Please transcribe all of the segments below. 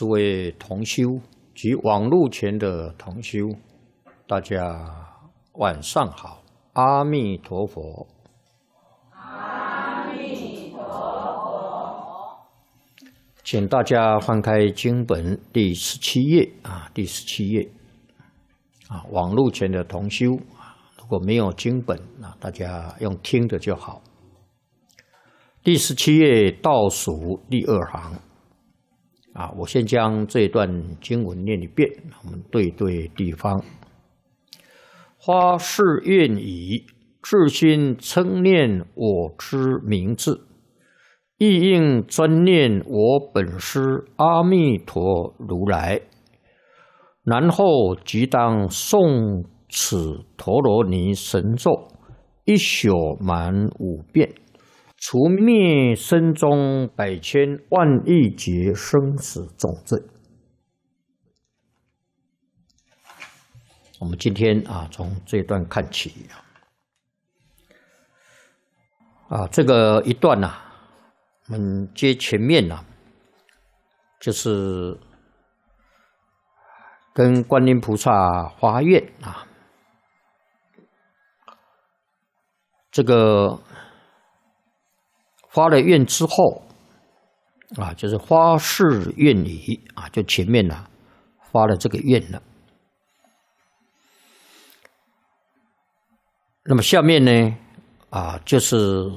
诸位同修及网路前的同修，大家晚上好，阿弥陀佛，阿弥陀佛，请大家翻开经本第十七页啊，第十七页啊，网路前的同修啊，如果没有经本，啊，大家用听的就好。第十七页倒数第二行。啊，我先将这段经文念一遍，我们对对地方。花是愿已，至心称念我之名字，亦应专念我本师阿弥陀如来。然后即当诵此陀罗尼神咒一宿满五遍。除灭身中百千万亿劫生死重罪。我们今天啊，从这一段看起啊，啊，这个一段呐，我们接前面呐，就是跟观音菩萨发愿啊，这个。发了愿之后，啊，就是发誓愿力啊，就前面呢发了这个愿了。那么下面呢，啊，就是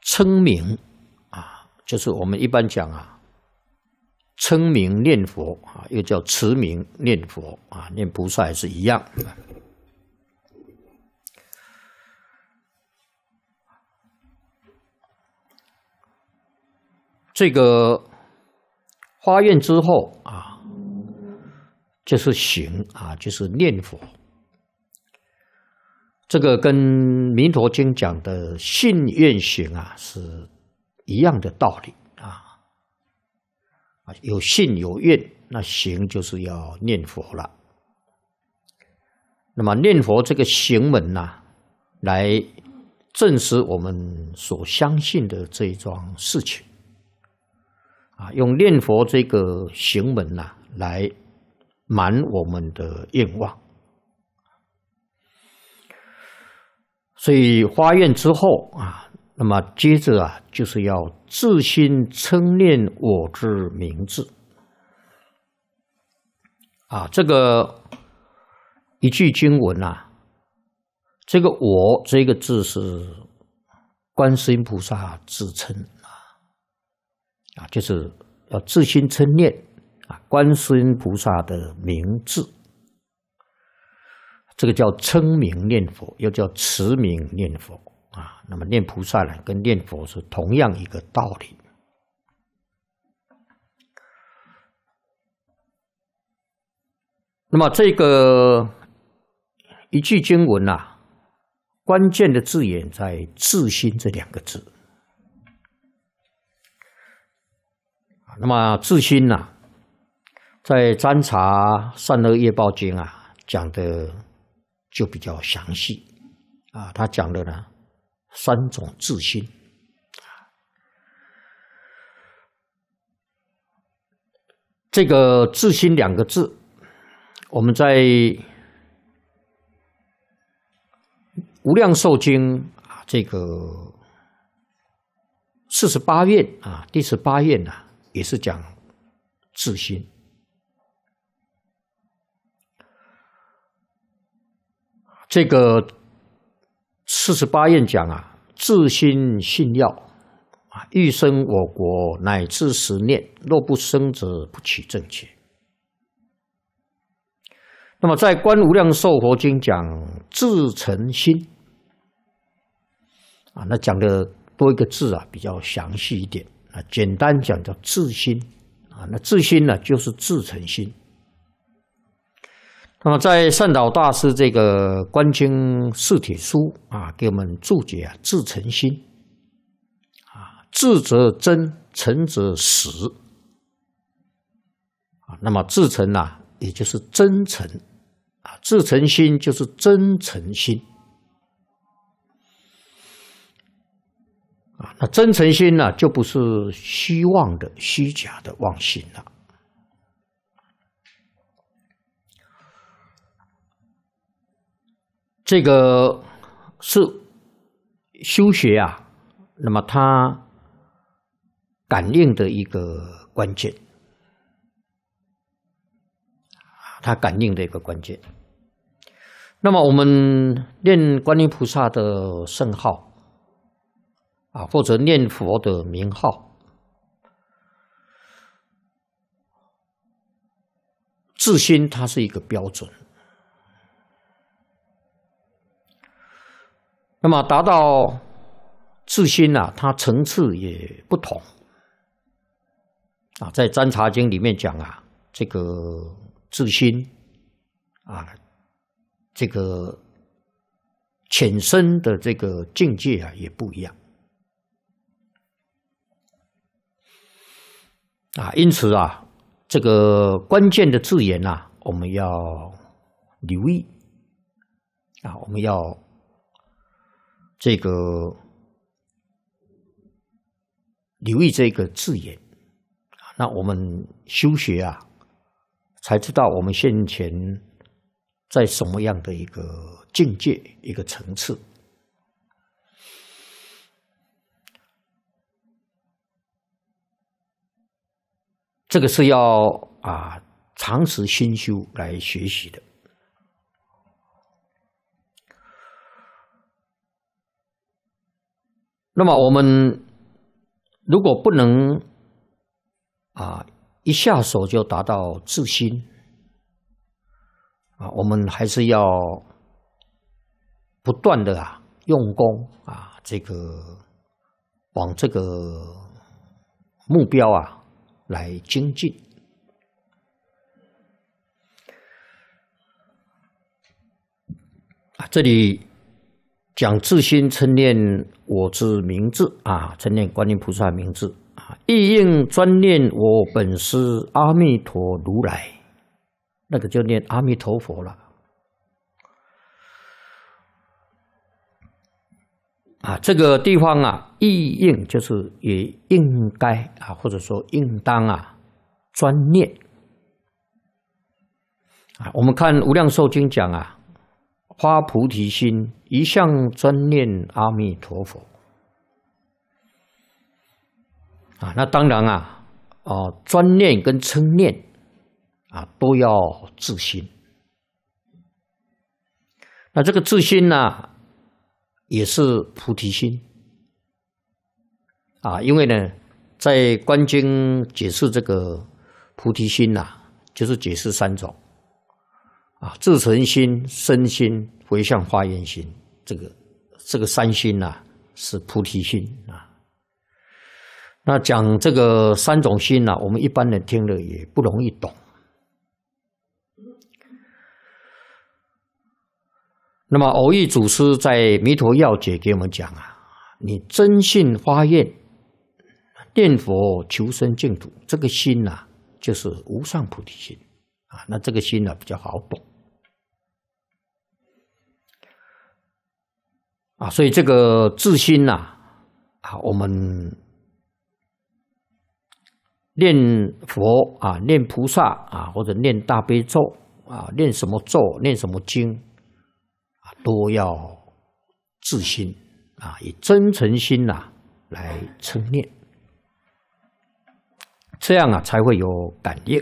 称名啊，就是我们一般讲啊，称名念佛啊，又叫持名念佛啊，念菩萨也是一样。这个发愿之后啊，就是行啊，就是念佛。这个跟《弥陀经》讲的信愿行啊是一样的道理啊啊，有信有愿，那行就是要念佛了。那么念佛这个行门呢，来证实我们所相信的这一桩事情。啊，用念佛这个行门呐，来满我们的愿望。所以发愿之后啊，那么接着啊，就是要自心称念我之名字。啊，这个一句经文呐，这个“我”这个字是观世音菩萨自称。啊，就是要自心称念啊，观世音菩萨的名字，这个叫称名念佛，又叫持名念佛啊。那么念菩萨呢，跟念佛是同样一个道理。那么这个一句经文呐，关键的字眼在“自心”这两个字。那么自心呐，在《占茶善恶业报经》啊讲的就比较详细啊，他讲的呢三种自心，这个“自心”两个字，我们在《无量寿经》啊这个四十八愿啊第十八愿呐。也是讲自心，这个四十八愿讲啊，自心信要啊，欲生我国乃至十念，若不生者不起正见。那么在《观无量寿佛经》讲自诚心啊，那讲的多一个字啊，比较详细一点。啊，简单讲叫自心，啊，那自心呢，就是自成心。那么在善导大师这个《观经四体书》啊，给我们注解啊，自成心，啊，自则真，诚则实，啊，那么自诚呢，也就是真诚，啊，自诚心就是真诚心。那真诚心呢，就不是虚妄的、虚假的妄心了。这个是修学啊，那么他感应的一个关键，他感应的一个关键。那么我们念观音菩萨的圣号。啊，或者念佛的名号，自心它是一个标准。那么达到自心呢，它层次也不同。啊，在《占察经》里面讲啊，这个自心啊，这个浅深的这个境界啊，也不一样。啊，因此啊，这个关键的字眼啊，我们要留意啊，我们要这个留意这个字眼。那我们修学啊，才知道我们先前在什么样的一个境界、一个层次。这个是要啊，长时心修来学习的。那么我们如果不能啊一下手就达到自心啊，我们还是要不断的啊用功啊，这个往这个目标啊。来精进这里讲自心称念我之名字啊，称念观音菩萨名字啊，意应专念我本师阿弥陀如来，那个就念阿弥陀佛了。啊，这个地方啊，意应就是也应该啊，或者说应当啊，专念啊。我们看《无量寿经》讲啊，发菩提心一向专念阿弥陀佛啊。那当然啊，哦，专念跟称念啊，都要自心。那这个自心呢？也是菩提心啊，因为呢，在《观经》解释这个菩提心呐，就是解释三种啊：自存心、身心、回向发愿心。这个这个三心呐，是菩提心啊。那讲这个三种心呐，我们一般人听了也不容易懂。那么，偶遇祖师在《弥陀要解》给我们讲啊，你真信发愿，念佛求生净土，这个心呐，就是无上菩提心啊。那这个心呢，比较好懂啊。所以，这个自心呐，啊，我们念佛啊，念菩萨啊，或者念大悲咒啊，念什么咒，念什么经。都要自心啊，以真诚心呐来称念，这样啊才会有感应。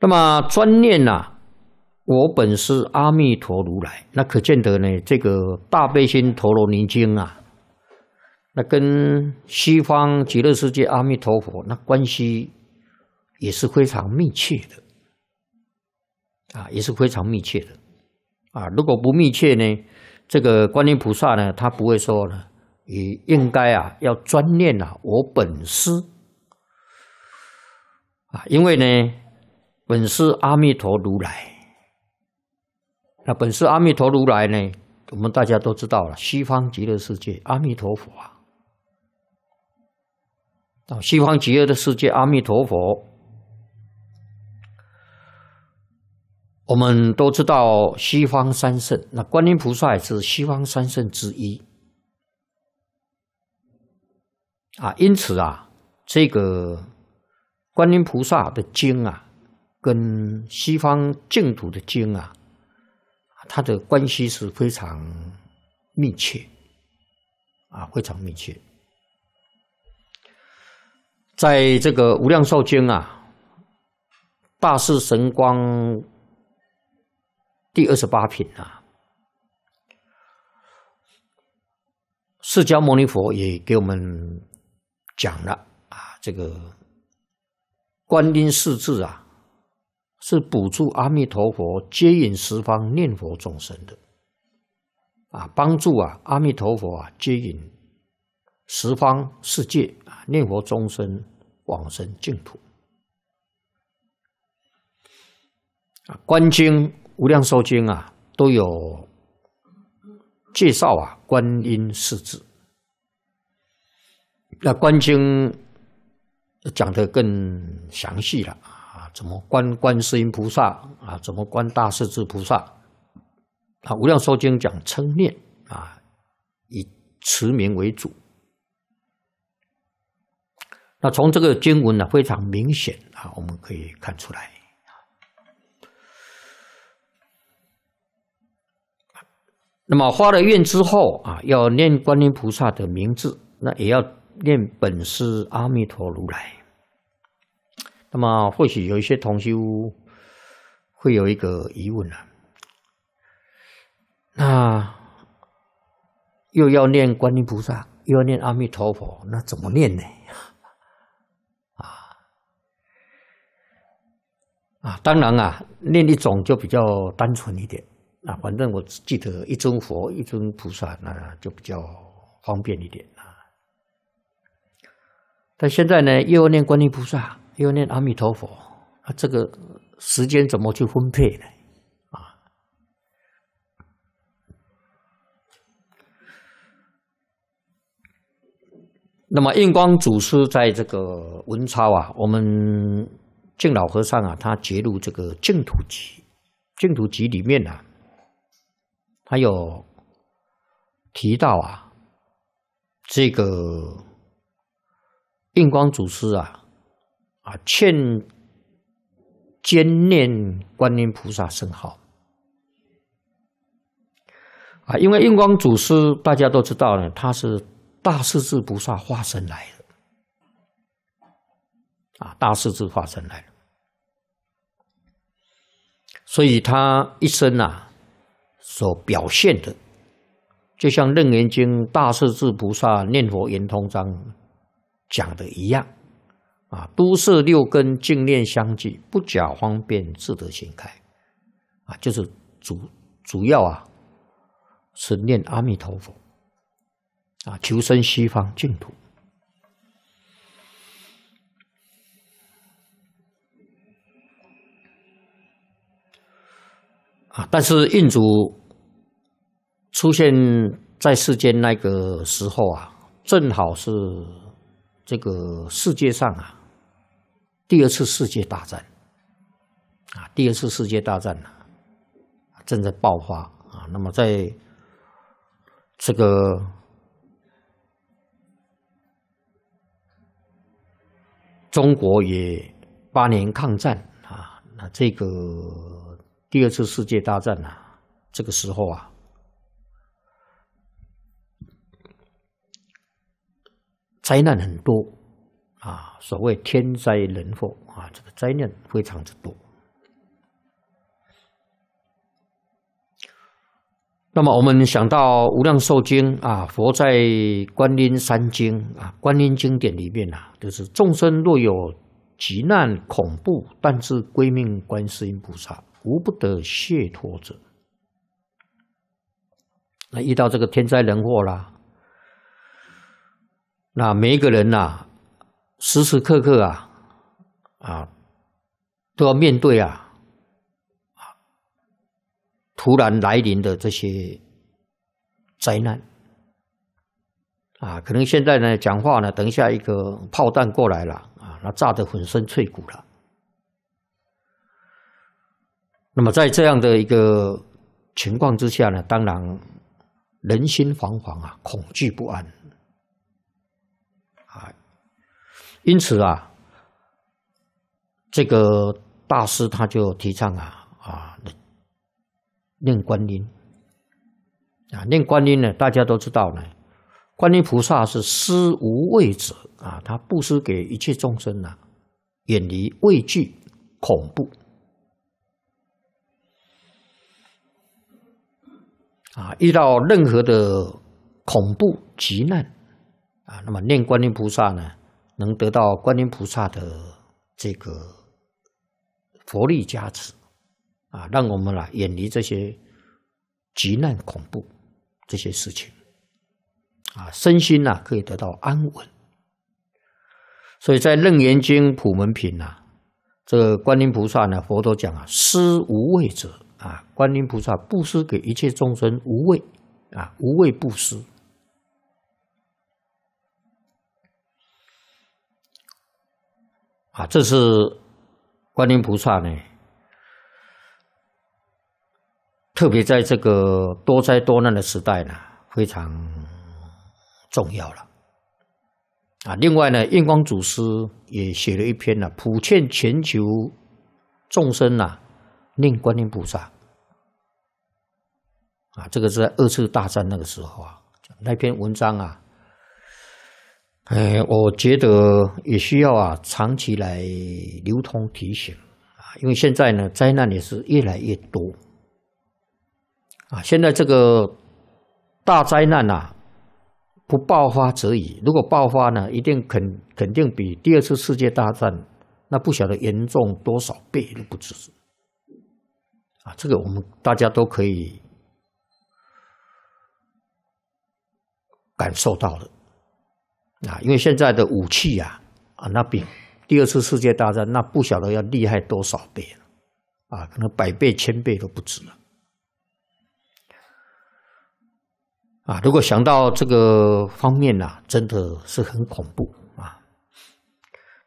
那么专念呐，我本是阿弥陀如来，那可见得呢？这个《大悲心陀罗尼经》啊，那跟西方极乐世界阿弥陀佛那关系也是非常密切的。啊，也是非常密切的啊！如果不密切呢，这个观音菩萨呢，他不会说呢，也应该啊，要专念啊，我本师啊，因为呢，本师阿弥陀如来，那本师阿弥陀如来呢，我们大家都知道了，西方极乐世界阿弥陀佛啊，到西方极乐的世界阿弥陀佛。我们都知道西方三圣，那观音菩萨是西方三圣之一啊。因此啊，这个观音菩萨的经啊，跟西方净土的经啊，它的关系是非常密切啊，非常密切。在这个无量寿经啊，大势神光。第二十八品啊，释迦牟尼佛也给我们讲了啊，这个观音四字啊，是补助阿弥陀佛接引十方念佛众生的啊，帮助啊阿弥陀佛啊接引十方世界啊念佛众生往生净土啊，观经。无量寿经啊，都有介绍啊，观音四字。那观经讲的更详细了啊，怎么观观世音菩萨啊，怎么观大势至菩萨？啊，无量寿经讲称念啊，以持名为主。那从这个经文呢，非常明显啊，我们可以看出来。那么发了愿之后啊，要念观音菩萨的名字，那也要念本师阿弥陀如来。那么或许有一些同修会有一个疑问呢，那又要念观音菩萨，又要念阿弥陀佛，那怎么念呢？啊啊，当然啊，念一种就比较单纯一点。啊，反正我记得一尊佛、一尊菩萨，那就比较方便一点啊。但现在呢，又要念观音菩萨，又要念阿弥陀佛，啊，这个时间怎么去分配呢？啊？那么印光祖师在这个文钞啊，我们敬老和尚啊，他节入这个净土集，净土集里面呢。还有提到啊，这个印光祖师啊，啊，欠坚念观音菩萨圣号啊，因为印光祖师大家都知道呢，他是大势至菩萨化身来的啊，大势至化身来的，所以他一生啊。所表现的，就像《楞严经》大势至菩萨念佛圆通章讲的一样，啊，都是六根净念相继，不假方便自得心开，啊，就是主主要啊，是念阿弥陀佛，啊，求生西方净土。啊！但是印度出现在世间那个时候啊，正好是这个世界上啊，第二次世界大战啊，第二次世界大战啊正在爆发啊。那么，在这个中国也八年抗战啊，那这个。第二次世界大战呐，这个时候啊，灾难很多啊。所谓天灾人祸啊，这个灾难非常之多。那么我们想到《无量寿经》啊，《佛在观音三经》啊，《观音经典》里面啊，就是众生若有极难恐怖，但是归命观世音菩萨。无不得卸脱者，那遇到这个天灾人祸啦，那每一个人呐，时时刻刻啊，啊，都要面对啊，啊，突然来临的这些灾难啊，可能现在呢讲话呢，等一下一个炮弹过来了啊，那炸得粉身碎骨了。那么在这样的一个情况之下呢，当然人心惶惶啊，恐惧不安啊，因此啊，这个大师他就提倡啊啊念观音啊，念观音呢，大家都知道呢，观音菩萨是施无畏者啊，他布施给一切众生啊，远离畏惧恐怖。啊，遇到任何的恐怖急难啊，那么念观音菩萨呢，能得到观音菩萨的这个佛力加持啊，让我们啊远离这些急难恐怖这些事情啊，身心呐可以得到安稳。所以在《楞严经》普门品呐，这个观音菩萨呢，佛陀讲啊，施无畏者。啊，观音菩萨布施给一切众生无畏，啊，无畏布施。啊，这是观音菩萨呢，特别在这个多灾多难的时代呢，非常重要了。啊，另外呢，印光祖师也写了一篇呢，普劝全球众生呐。念观音菩萨啊，这个是在二次大战那个时候啊，那篇文章啊，哎，我觉得也需要啊长期来流通提醒啊，因为现在呢，灾难也是越来越多啊。现在这个大灾难呐，不爆发则已，如果爆发呢，一定肯肯定比第二次世界大战那不晓得严重多少倍都不止。啊，这个我们大家都可以感受到的，啊，因为现在的武器呀，啊，那比第二次世界大战那不晓得要厉害多少倍了，啊，可能百倍、千倍都不止了。啊，如果想到这个方面呢，真的是很恐怖啊。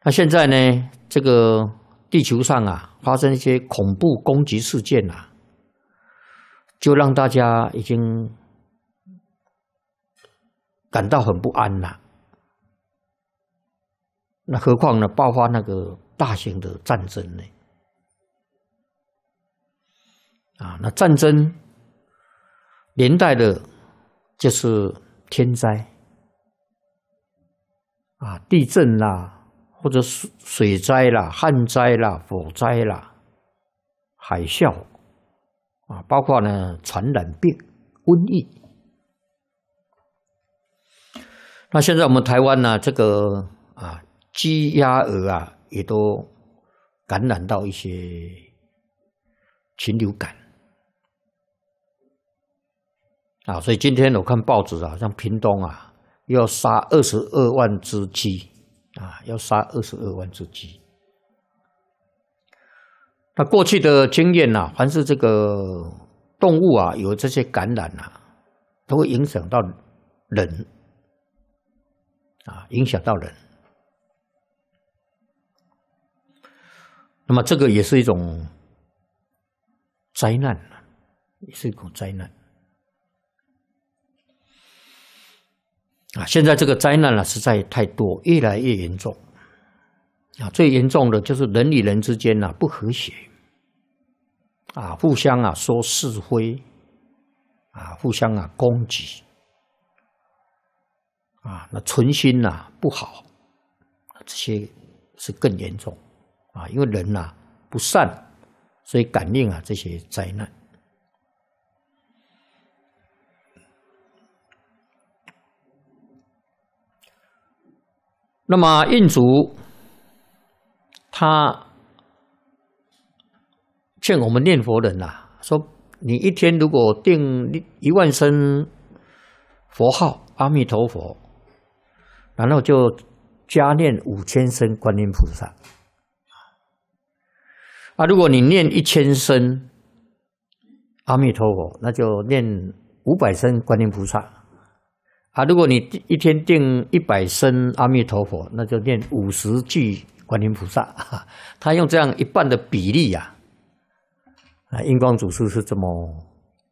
那现在呢，这个。地球上啊，发生一些恐怖攻击事件啊，就让大家已经感到很不安了。那何况呢，爆发那个大型的战争呢？啊，那战争年代的，就是天灾啊，地震啦。或者水水灾啦、旱灾啦、火灾啦、海啸啊，包括呢传染病、瘟疫。那现在我们台湾呢，这个啊鸡、鸭、鹅啊，也都感染到一些禽流感啊。所以今天我看报纸啊，像屏东啊，要杀二十二万只鸡。啊，要杀二十二万只鸡。那过去的经验啊，凡是这个动物啊，有这些感染啊，都会影响到人，啊，影响到人。那么，这个也是一种灾难啊，也是一种灾难。啊，现在这个灾难呢，实在太多，越来越严重。啊，最严重的就是人与人之间呢不和谐，啊，互相啊说是非，啊，互相啊攻击，啊，那存心呐不好，这些是更严重，啊，因为人呐不善，所以感应啊这些灾难。那么印祖，他劝我们念佛人呐，说你一天如果定一万声佛号阿弥陀佛，然后就加念五千声观音菩萨。啊，如果你念一千声阿弥陀佛，那就念五百声观音菩萨。啊，如果你一天定一百声阿弥陀佛，那就念五十句观音菩萨。啊。他用这样一半的比例呀，啊，印光祖师是这么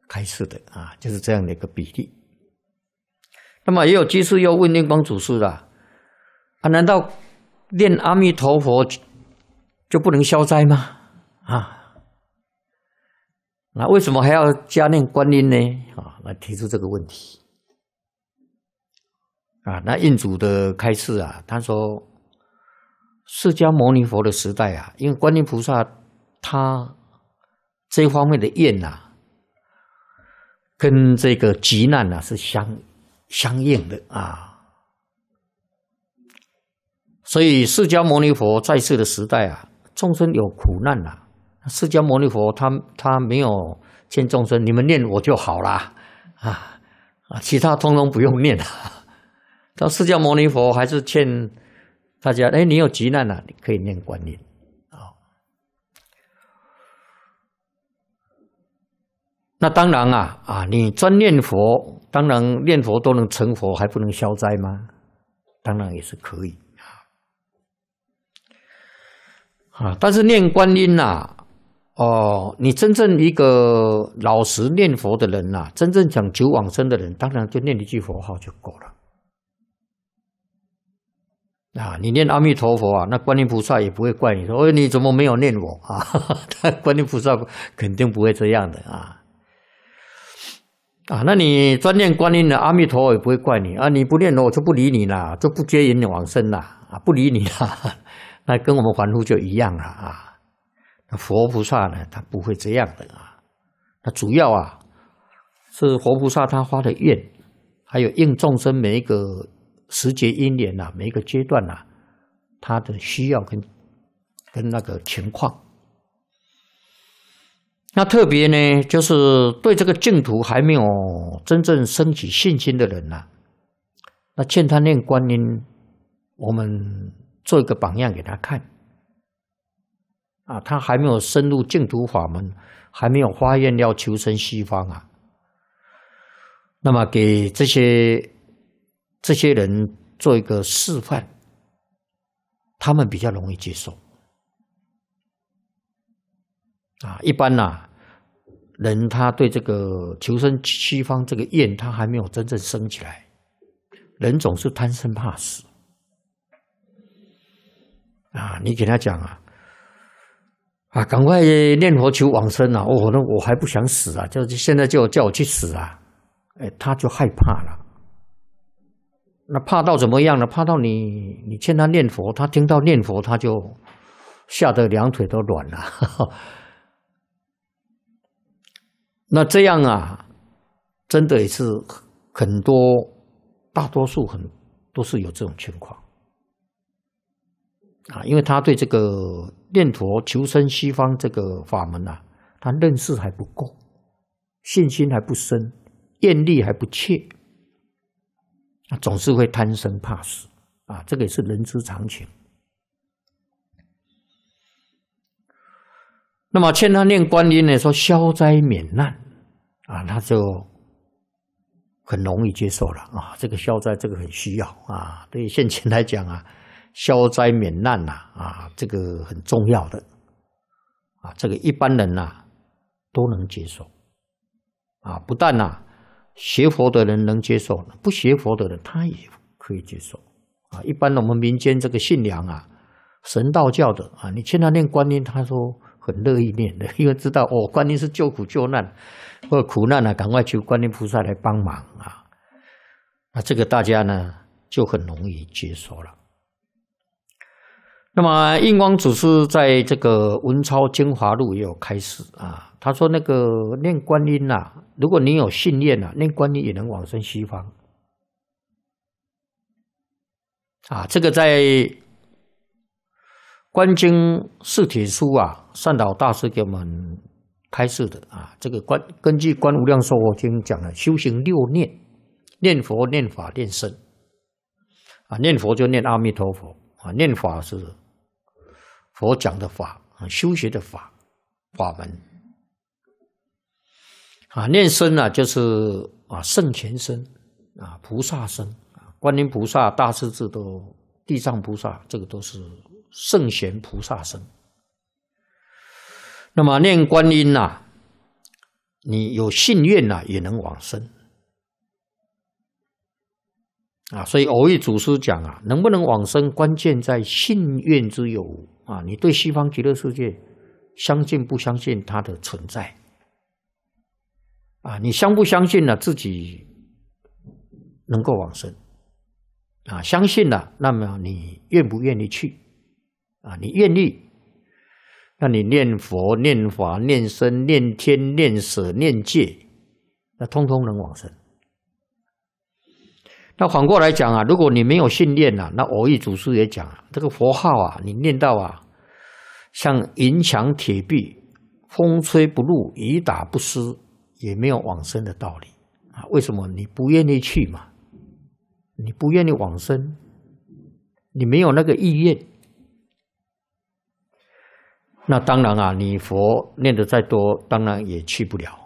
开始的啊，就是这样的一个比例。那么也有居士要问印光祖师了，啊，难道念阿弥陀佛就不能消灾吗？啊，那为什么还要加念观音呢？啊，来提出这个问题。啊，那印祖的开示啊，他说，释迦牟尼佛的时代啊，因为观音菩萨他这方面的愿呐，跟这个急难呐是相相应的啊，所以释迦牟尼佛在世的时代啊，众生有苦难呐，释迦牟尼佛他他没有见众生，你们念我就好啦，啊啊，其他通通不用念了。到释迦牟尼佛还是劝大家哎，你有急难了，你可以念观音啊。那当然啊啊，你专念佛，当然念佛都能成佛，还不能消灾吗？当然也是可以啊。啊，但是念观音呐，哦，你真正一个老实念佛的人呐，真正讲求往生的人，当然就念一句佛号就够了。啊，你念阿弥陀佛啊，那观音菩萨也不会怪你说，哦，你怎么没有念我啊？观音菩萨肯定不会这样的啊。啊，那你专念观音的阿弥陀佛也不会怪你啊，你不念我，我就不理你了，就不接引你往生了啊，不理你了。那跟我们凡夫就一样了啊。那佛菩萨呢，他不会这样的啊。那主要啊，是佛菩萨他发的愿，还有应众生每一个。时节因缘呐，每一个阶段呐，他的需要跟跟那个情况，那特别呢，就是对这个净土还没有真正升起信心的人呐，那劝他念观音，我们做一个榜样给他看，啊，他还没有深入净土法门，还没有发愿要求生西方啊，那么给这些。这些人做一个示范，他们比较容易接受。啊，一般呐，人他对这个求生西方这个愿，他还没有真正生起来。人总是贪生怕死。啊，你给他讲啊，啊，赶快念佛求往生啊！我那我还不想死啊，就现在就叫我去死啊！哎，他就害怕了。那怕到怎么样呢？怕到你，你劝他念佛，他听到念佛，他就吓得两腿都软了。那这样啊，真的也是很多，大多数很都是有这种情况啊，因为他对这个念佛求生西方这个法门啊，他认识还不够，信心还不深，愿力还不切。啊，总是会贪生怕死，啊，这个也是人之常情。那么劝他念观音呢，说消灾免难，啊，他就很容易接受了啊。这个消灾，这个很需要啊。对于现前来讲啊，消灾免难呐，啊，这个很重要的，啊，这个一般人呐都能接受，啊，不但呐。学佛的人能接受，不学佛的人他也可以接受啊。一般我们民间这个信仰啊，神道教的啊，你劝他念观音，他说很乐意念的，因为知道哦，观音是救苦救难，或苦难啊，赶快求观音菩萨来帮忙啊。那这个大家呢就很容易接受了。那么印光祖师在这个《文钞精华录》也有开示啊，他说那个念观音呐，如果你有信念呐，念观音也能往生西方啊。这个在《观经四帖书》啊，善导大师给我们开示的啊。这个观根据《观无量寿佛经》讲的，修行六念：念佛、念法、念身啊。念佛就念阿弥陀佛啊，念法是。佛讲的法，啊，修学的法，法门啊，念身呢，就是啊，圣贤身啊，菩萨身啊，观音菩萨、大势至都，地藏菩萨，这个都是圣贤菩萨身。那么念观音呐，你有信愿呐，也能往生啊。所以偶遇祖师讲啊，能不能往生，关键在信愿之有。啊，你对西方极乐世界相信不相信它的存在？啊，你相不相信呢？自己能够往生？啊，相信了，那么你愿不愿意去？啊，你愿意？那你念佛、念法、念身、念天、念舍、念戒，那通通能往生。那反过来讲啊，如果你没有信念呐，那偶遇祖师也讲啊，这个佛号啊，你念到啊，像银墙铁壁，风吹不入，雨打不湿，也没有往生的道理啊。为什么？你不愿意去嘛，你不愿意往生，你没有那个意愿，那当然啊，你佛念的再多，当然也去不了。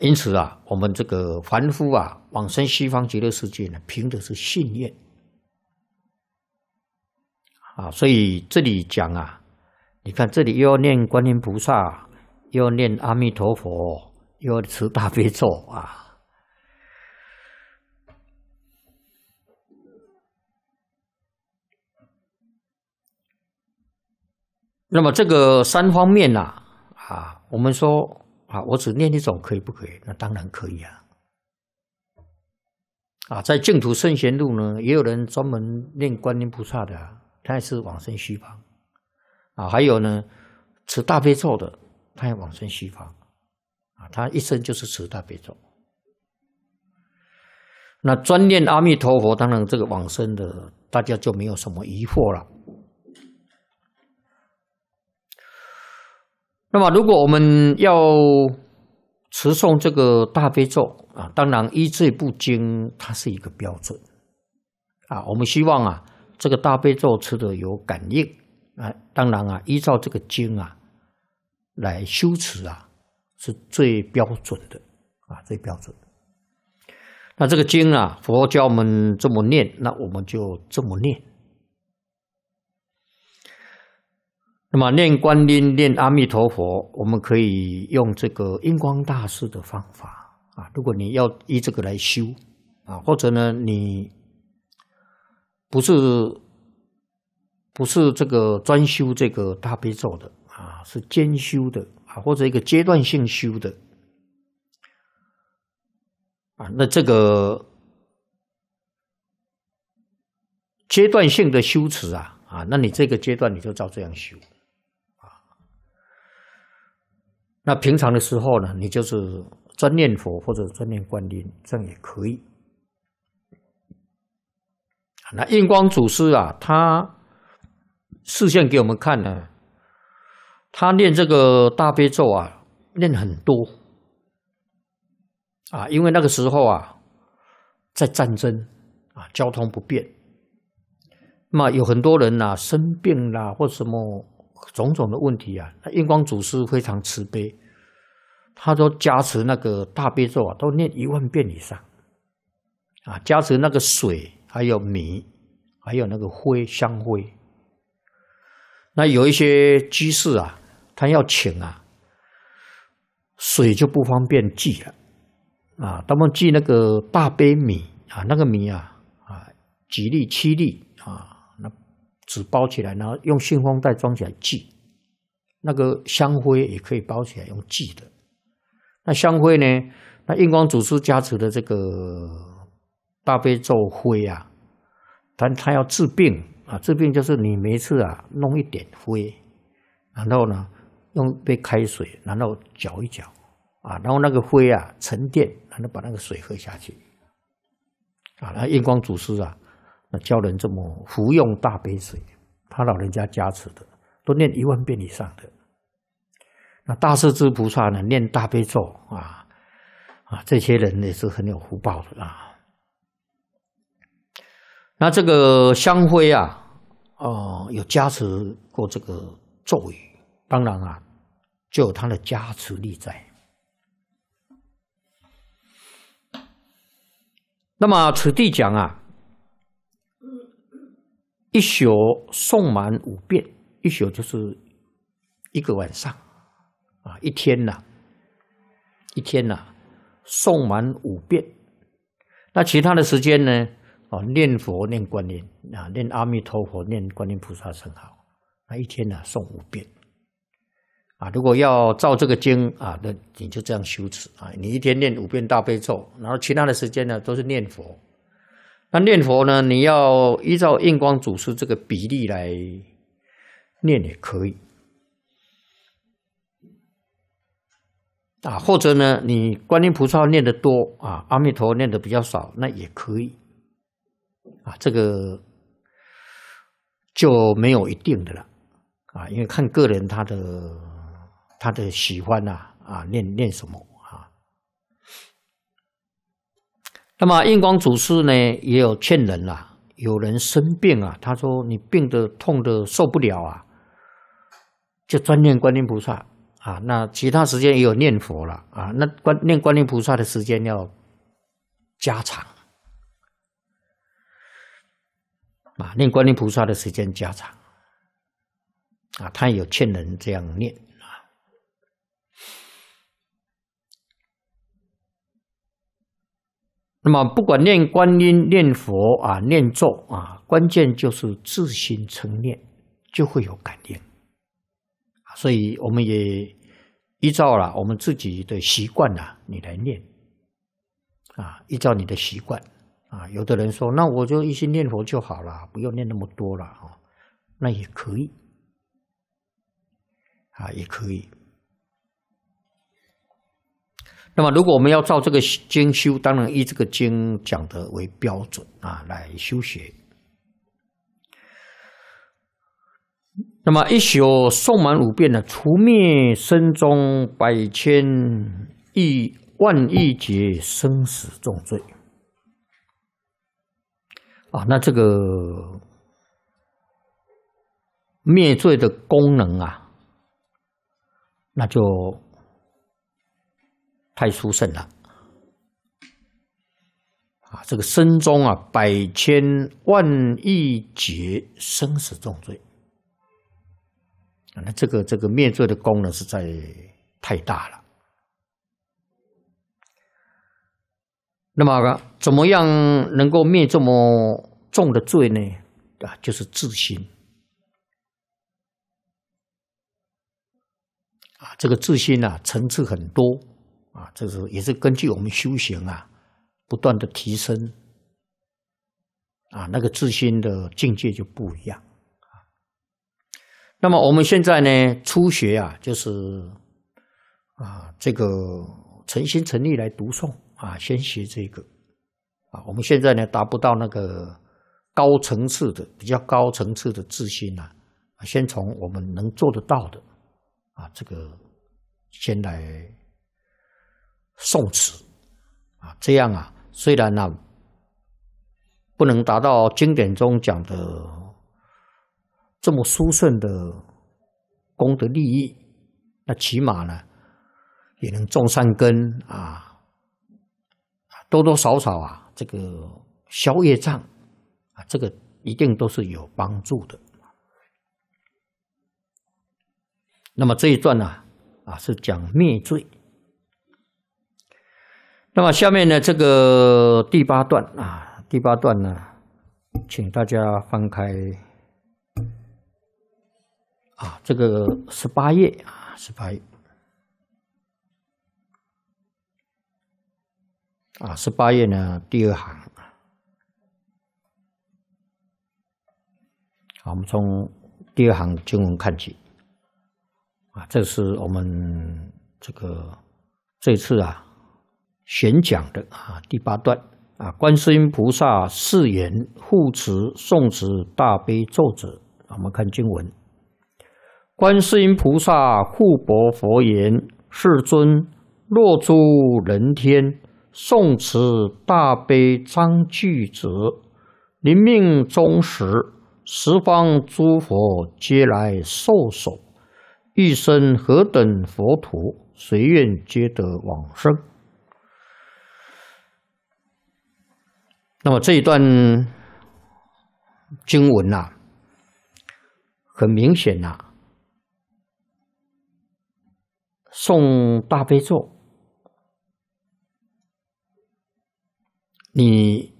因此啊，我们这个凡夫啊，往生西方极乐世界呢，凭的是信念啊。所以这里讲啊，你看这里又要念观音菩萨，又要念阿弥陀佛，又要持大悲咒啊。那么这个三方面呢，啊，我们说。啊，我只念一种可以不可以？那当然可以啊！啊，在净土圣贤录呢，也有人专门念观音菩萨的，他也是往生西方啊。还有呢，持大悲咒的，他也往生西方啊。他一生就是持大悲咒。那专念阿弥陀佛，当然这个往生的，大家就没有什么疑惑了。那么，如果我们要持诵这个大悲咒啊，当然一字不精，它是一个标准啊。我们希望啊，这个大悲咒吃的有感应啊。当然啊，依照这个经啊来修持啊，是最标准的啊，最标准。那这个经啊，佛教们这么念，那我们就这么念。那么念观音、念阿弥陀佛，我们可以用这个英光大师的方法啊。如果你要依这个来修啊，或者呢，你不是不是这个专修这个大悲咒的啊，是兼修的啊，或者一个阶段性修的啊，那这个阶段性的修持啊啊，那你这个阶段你就照这样修。那平常的时候呢，你就是专念佛或者专念观音，这样也可以。那印光祖师啊，他示现给我们看呢，他念这个大悲咒啊，念很多啊，因为那个时候啊，在战争啊，交通不便，么有很多人呐生病啦或什么。种种的问题啊，他印光祖师非常慈悲，他都加持那个大悲咒啊，都念一万遍以上，啊，加持那个水，还有米，还有那个灰香灰。那有一些居士啊，他要请啊，水就不方便寄了，啊，他们寄那个大悲米啊，那个米啊，啊，几粒七粒啊。纸包起来，然后用信封袋装起来寄。那个香灰也可以包起来用寄的。那香灰呢？那印光祖师加持的这个大悲咒灰啊，但他要治病啊，治病就是你每次啊弄一点灰，然后呢用一杯开水，然后搅一搅啊，然后那个灰啊沉淀，然后把那个水喝下去啊。那印光祖师啊。教人这么服用大悲水，他老人家加持的，都念一万遍以上的。那大势至菩萨呢，念大悲咒啊啊，这些人也是很有福报的啊。那这个香灰啊，呃，有加持过这个咒语，当然啊，就有他的加持力在。那么，此地讲啊。一宿诵满五遍，一宿就是一个晚上，啊，一天呐，一天呐，诵满五遍。那其他的时间呢？哦，念佛、念观音啊，念阿弥陀佛、念观音菩萨圣号。那一天呢，诵五遍。啊，如果要照这个经啊，那你就这样修持啊。你一天念五遍大悲咒，然后其他的时间呢，都是念佛。那念佛呢？你要依照印光祖师这个比例来念也可以啊，或者呢，你观音菩萨念的多啊，阿弥陀念的比较少，那也可以啊，这个就没有一定的了啊，因为看个人他的他的喜欢呐啊，念念什么。那么印光祖师呢，也有劝人啦，有人生病啊，他说：“你病的痛的受不了啊，就专念观音菩萨啊。”那其他时间也有念佛了啊。那观念观音菩萨的时间要加长啊，念观音菩萨的时间加长啊，他也有劝人这样念。那么，不管念观音、念佛啊、念咒啊，关键就是自心诚念，就会有感应。所以，我们也依照了我们自己的习惯呐，你来念啊，依照你的习惯啊。有的人说：“那我就一心念佛就好了，不用念那么多了。”啊，那也可以啊，也可以。那么，如果我们要照这个经修，当然以这个经讲的为标准啊，来修学。那么，一宿诵满五遍呢，除灭身中百千亿万亿劫生死重罪啊。那这个灭罪的功能啊，那就。太殊胜了啊！这个身中啊，百千万亿劫生死重罪，那这个这个灭罪的功能实在太大了。那么怎么样能够灭这么重的罪呢？啊，就是自心啊！这个自心啊，层次很多。这是也是根据我们修行啊，不断的提升，啊，那个自心的境界就不一样。啊，那么我们现在呢，初学啊，就是啊，这个诚心诚意来读诵啊，先学这个啊，我们现在呢，达不到那个高层次的，比较高层次的自心啊，先从我们能做得到的啊，这个先来。诵持，啊，这样啊，虽然呢，不能达到经典中讲的这么殊胜的功德利益，那起码呢，也能种善根啊，多多少少啊，这个消业障啊，这个一定都是有帮助的。那么这一段呢，啊，是讲灭罪。那么下面呢，这个第八段啊，第八段呢，请大家翻开啊，这个十八页啊，十八页啊，十八页呢，第二行。我们从第二行经文看起啊，这是我们这个这次啊。宣讲的啊，第八段啊。观世音菩萨誓言护持诵持大悲咒者，我们看经文：观世音菩萨护佛佛言，世尊，若诸人天诵持大悲章句者，临命终时，十方诸佛皆来受手，一生何等佛土，随愿皆得往生。那么这一段经文呐，很明显呐，送大悲咒，你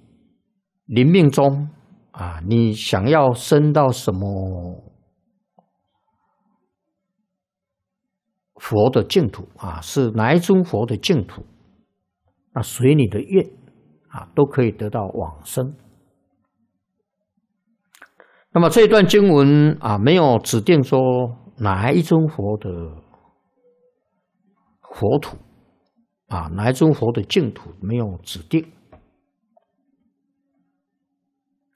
临命中啊，你想要升到什么佛的净土啊？是哪一尊佛的净土？那随你的愿。啊，都可以得到往生。那么这一段经文啊，没有指定说哪一尊佛的佛土啊，哪一尊佛的净土没有指定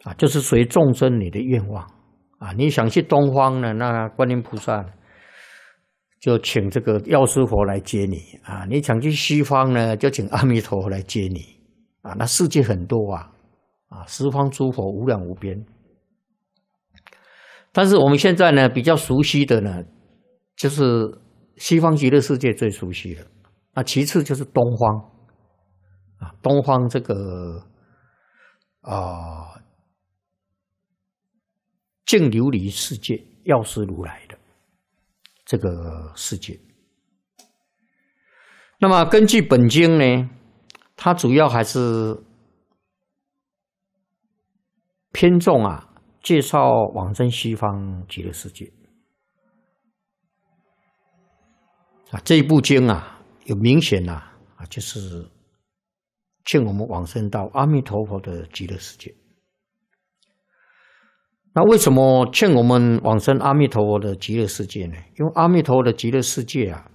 啊，就是随众生你的愿望啊，你想去东方呢，那观音菩萨就请这个药师佛来接你啊；你想去西方呢，就请阿弥陀佛来接你。啊，那世界很多啊，啊，十方诸佛无量无边。但是我们现在呢，比较熟悉的呢，就是西方极乐世界最熟悉的，那其次就是东方，啊，东方这个啊净琉璃世界药师如来的这个世界。那么根据本经呢？它主要还是偏重啊，介绍往生西方极乐世界啊。这一部经啊，有明显啊，啊，就是劝我们往生到阿弥陀佛的极乐世界。那为什么劝我们往生阿弥陀佛的极乐世界呢？因为阿弥陀佛的极乐世界啊。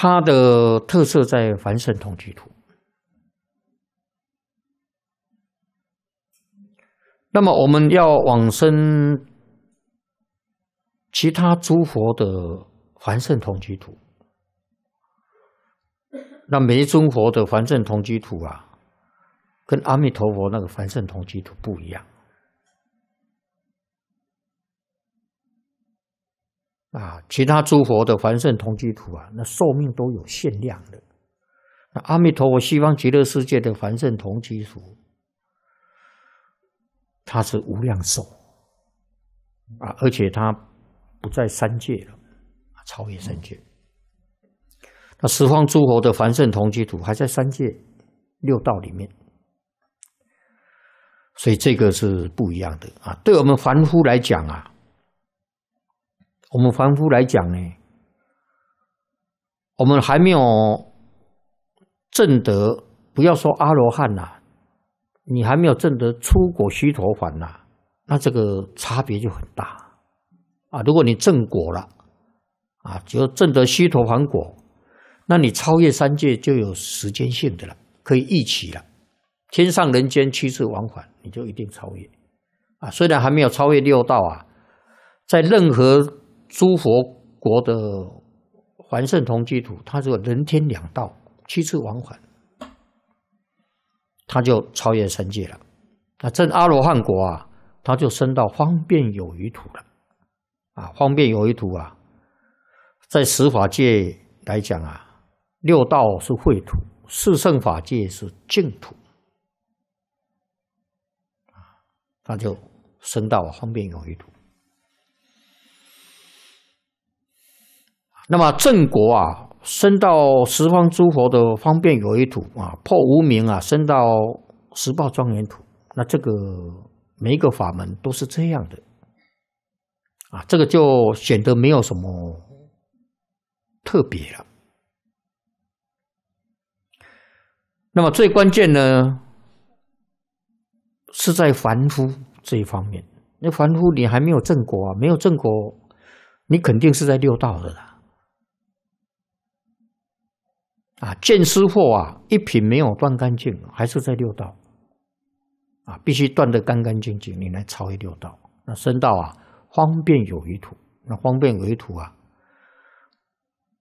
它的特色在凡圣同居图。那么我们要往生其他诸佛的凡圣同居土，那每尊佛的凡圣同居土啊，跟阿弥陀佛那个凡圣同居土不一样。啊，其他诸佛的凡圣同居土啊，那寿命都有限量的。那阿弥陀佛西方极乐世界的凡圣同居土，他是无量寿啊，而且他不在三界了，超越三界。那十方诸佛的凡圣同居土还在三界六道里面，所以这个是不一样的啊。对我们凡夫来讲啊。我们凡夫来讲呢，我们还没有证得，不要说阿罗汉呐，你还没有证得出果须陀洹呐，那这个差别就很大啊。如果你证果了，啊，就证得须陀洹果，那你超越三界就有时间性的了，可以一起了，天上人间七次往返，你就一定超越啊。虽然还没有超越六道啊，在任何诸佛国的凡圣同居土，他说人天两道七次往返，他就超越三界了。那正阿罗汉国啊，他就升到方便有余土了。啊，方便有余土啊，在十法界来讲啊，六道是秽土，四圣法界是净土，啊，他就升到方便有余土。那么正果啊，升到十方诸佛的方便有为土啊，破无明啊，升到十宝庄严土。那这个每一个法门都是这样的啊，这个就显得没有什么特别了。那么最关键呢，是在凡夫这一方面。那凡夫你还没有正果啊，没有正果，你肯定是在六道的啦。啊，见师惑啊，一品没有断干净，还是在六道。啊，必须断的干干净净，你来超越六道。那身道啊，方便有余土，那方便有余土啊，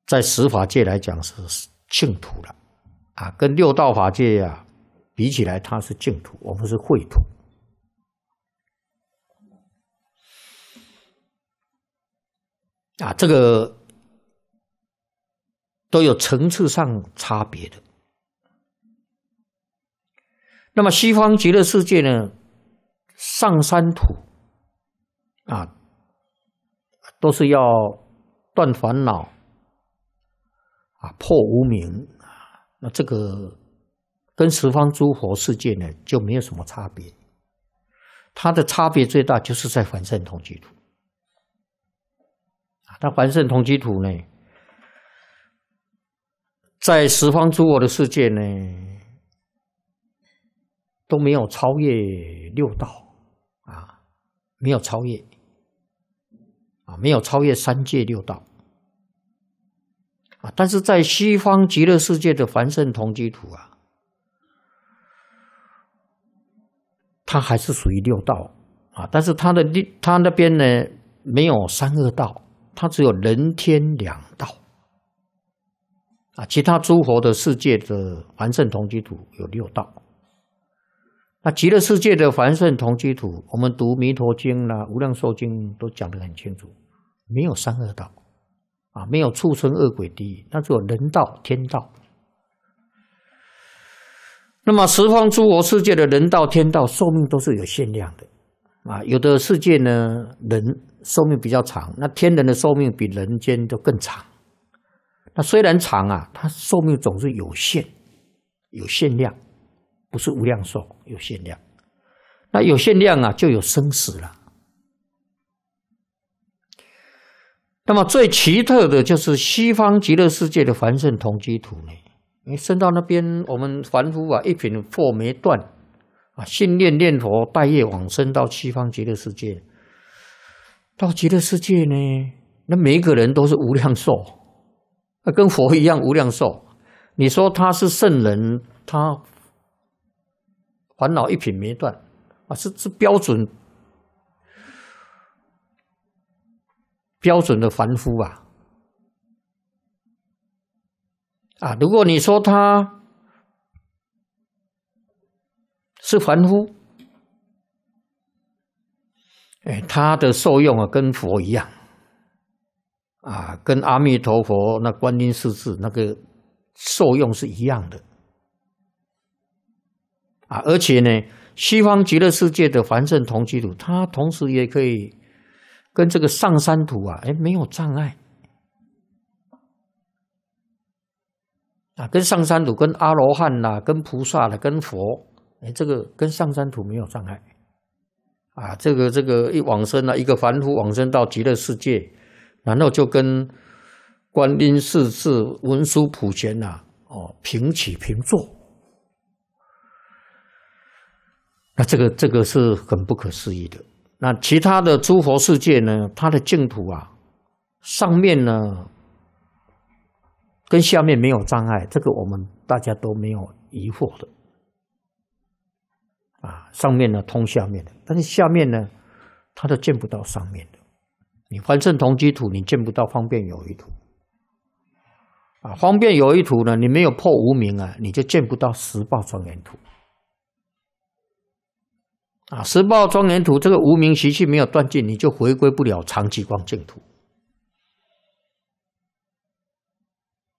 在十法界来讲是净土了。啊，跟六道法界呀比起来，它是净土，我们是秽土。啊，这个。都有层次上差别的。那么西方极乐世界呢，上三土啊，都是要断烦恼啊，破无明啊。那这个跟十方诸佛世界呢，就没有什么差别。它的差别最大，就是在凡圣同居土。那凡圣同居土呢？在十方诸佛的世界呢，都没有超越六道啊，没有超越啊，没有超越三界六道啊。但是在西方极乐世界的凡圣同居土啊，它还是属于六道啊。但是它的它那边呢，没有三恶道，它只有人天两道。啊，其他诸佛的世界的凡圣同居土有六道，那极乐世界的凡圣同居土，我们读《弥陀经》啦，《无量寿经》都讲得很清楚，没有三恶道，啊，没有畜生、恶鬼、地狱，那只有人道、天道。那么十方诸佛世界的人道、天道寿命都是有限量的，啊，有的世界呢，人寿命比较长，那天人的寿命比人间都更长。那虽然长啊，它寿命总是有限，有限量，不是无量寿，有限量。那有限量啊，就有生死了。那么最奇特的就是西方极乐世界的凡圣同居土呢，你升到那边，我们凡夫啊，一品惑没断啊，信念念佛，待业往生到西方极乐世界。到极乐世界呢，那每一个人都是无量寿。跟佛一样无量寿，你说他是圣人，他烦恼一品没断啊，是是标准标准的凡夫啊！啊，如果你说他是凡夫，哎，他的受用啊，跟佛一样。啊，跟阿弥陀佛那观音四字那个受用是一样的啊！而且呢，西方极乐世界的凡圣同居土，它同时也可以跟这个上三土啊，哎，没有障碍啊！跟上山土、跟阿罗汉呐、跟菩萨的、跟佛，哎，这个跟上山土没有障碍啊！这个这个一往生啊，一个凡夫往生到极乐世界。然后就跟观音寺智文殊普贤呐，哦，平起平坐。那这个这个是很不可思议的。那其他的诸佛世界呢？它的净土啊，上面呢跟下面没有障碍，这个我们大家都没有疑惑的。啊，上面呢通下面的，但是下面呢，它都见不到上面的。你凡圣同居土，你见不到方便有余土。啊，方便有余土呢，你没有破无名啊，你就见不到十报庄严土。啊，十报庄严土这个无名习气没有断尽，你就回归不了长吉光净土。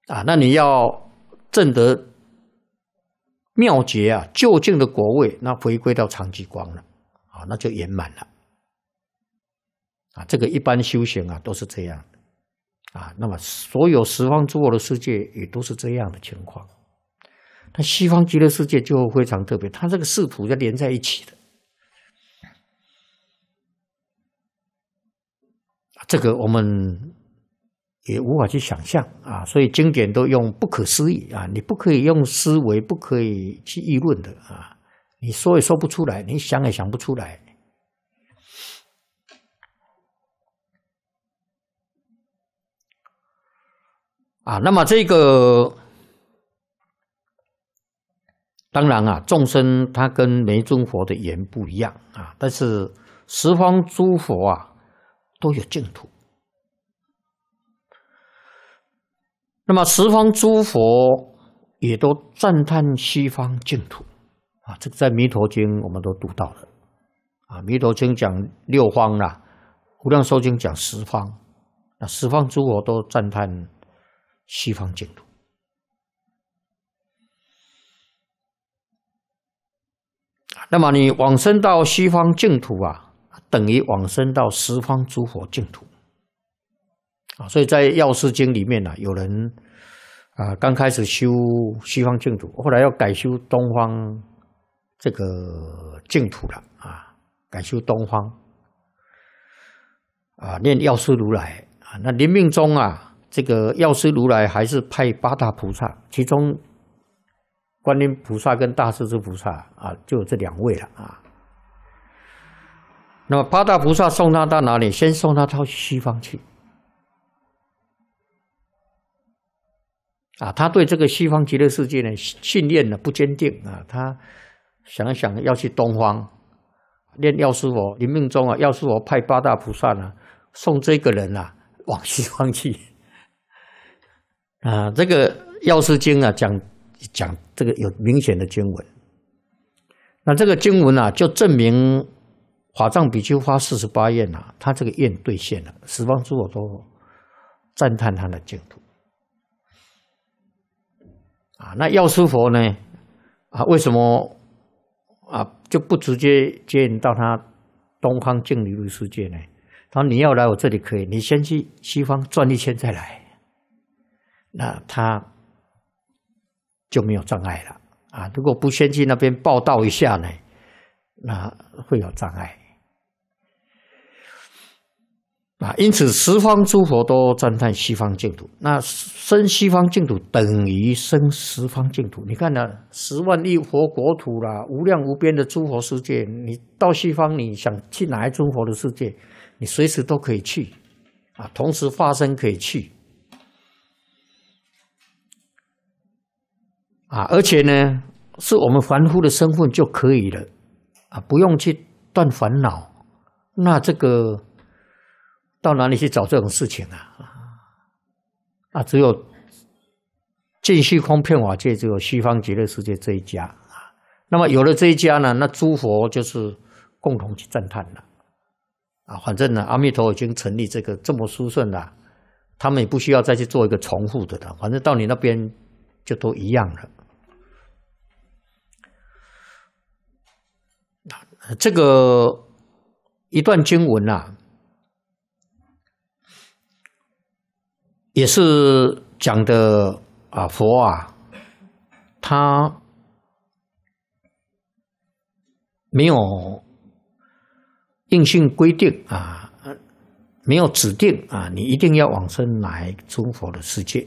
啊，那你要证得妙觉啊，究竟的果位，那回归到长吉光了，啊，那就圆满了。啊，这个一般修行啊都是这样啊。那么，所有十方诸佛的世界也都是这样的情况。那西方极乐世界就非常特别，它这个四土要连在一起的。这个我们也无法去想象啊，所以经典都用不可思议啊，你不可以用思维，不可以去议论的啊，你说也说不出来，你想也想不出来。啊，那么这个当然啊，众生他跟没尊佛的缘不一样啊，但是十方诸佛啊都有净土。那么十方诸佛也都赞叹西方净土啊，这个在《弥陀经》我们都读到了啊，《弥陀经》讲六方啦，《无量寿经》讲十方，那十方诸佛都赞叹。西方净土，那么你往生到西方净土啊，等于往生到十方诸佛净土啊。所以在药师经里面呢，有人啊刚开始修西方净土，后来要改修东方这个净土了啊，改修东方啊，念药师如来啊，那临命中啊。这个药师如来还是派八大菩萨，其中观音菩萨跟大势至菩萨啊，就这两位了啊。那么八大菩萨送他到哪里？先送他到西方去啊！他对这个西方极乐世界呢，信念呢不坚定啊。他想想，要去东方念药师佛，你命中啊，药师佛派八大菩萨呢，送这个人啊往西方去。啊，这个药师经啊，讲讲这个有明显的经文。那这个经文啊，就证明《法藏比丘发四十八愿》呐，他这个愿兑现了。十方诸佛都赞叹他的净土。啊，那药师佛呢？啊，为什么啊就不直接接引到他东方净琉璃世界呢？他说：“你要来我这里可以，你先去西方转一圈再来。”那他就没有障碍了啊！如果不先去那边报道一下呢，那会有障碍啊！因此，十方诸佛都赞叹西方净土。那生西方净土等于生十方净土。你看呢？十万亿佛国土啦，无量无边的诸佛世界，你到西方，你想去哪一诸佛的世界，你随时都可以去啊！同时发生可以去。啊，而且呢，是我们凡夫的身份就可以了，啊，不用去断烦恼，那这个到哪里去找这种事情啊？啊，只有净虚空片瓦界，只有西方极乐世界这一家啊。那么有了这一家呢，那诸佛就是共同去赞叹了。啊，反正呢，阿弥陀已经成立这个这么殊胜了，他们也不需要再去做一个重复的了。反正到你那边就都一样了。这个一段经文啊，也是讲的啊，佛啊，他没有硬性规定啊，没有指定啊，你一定要往生来中佛的世界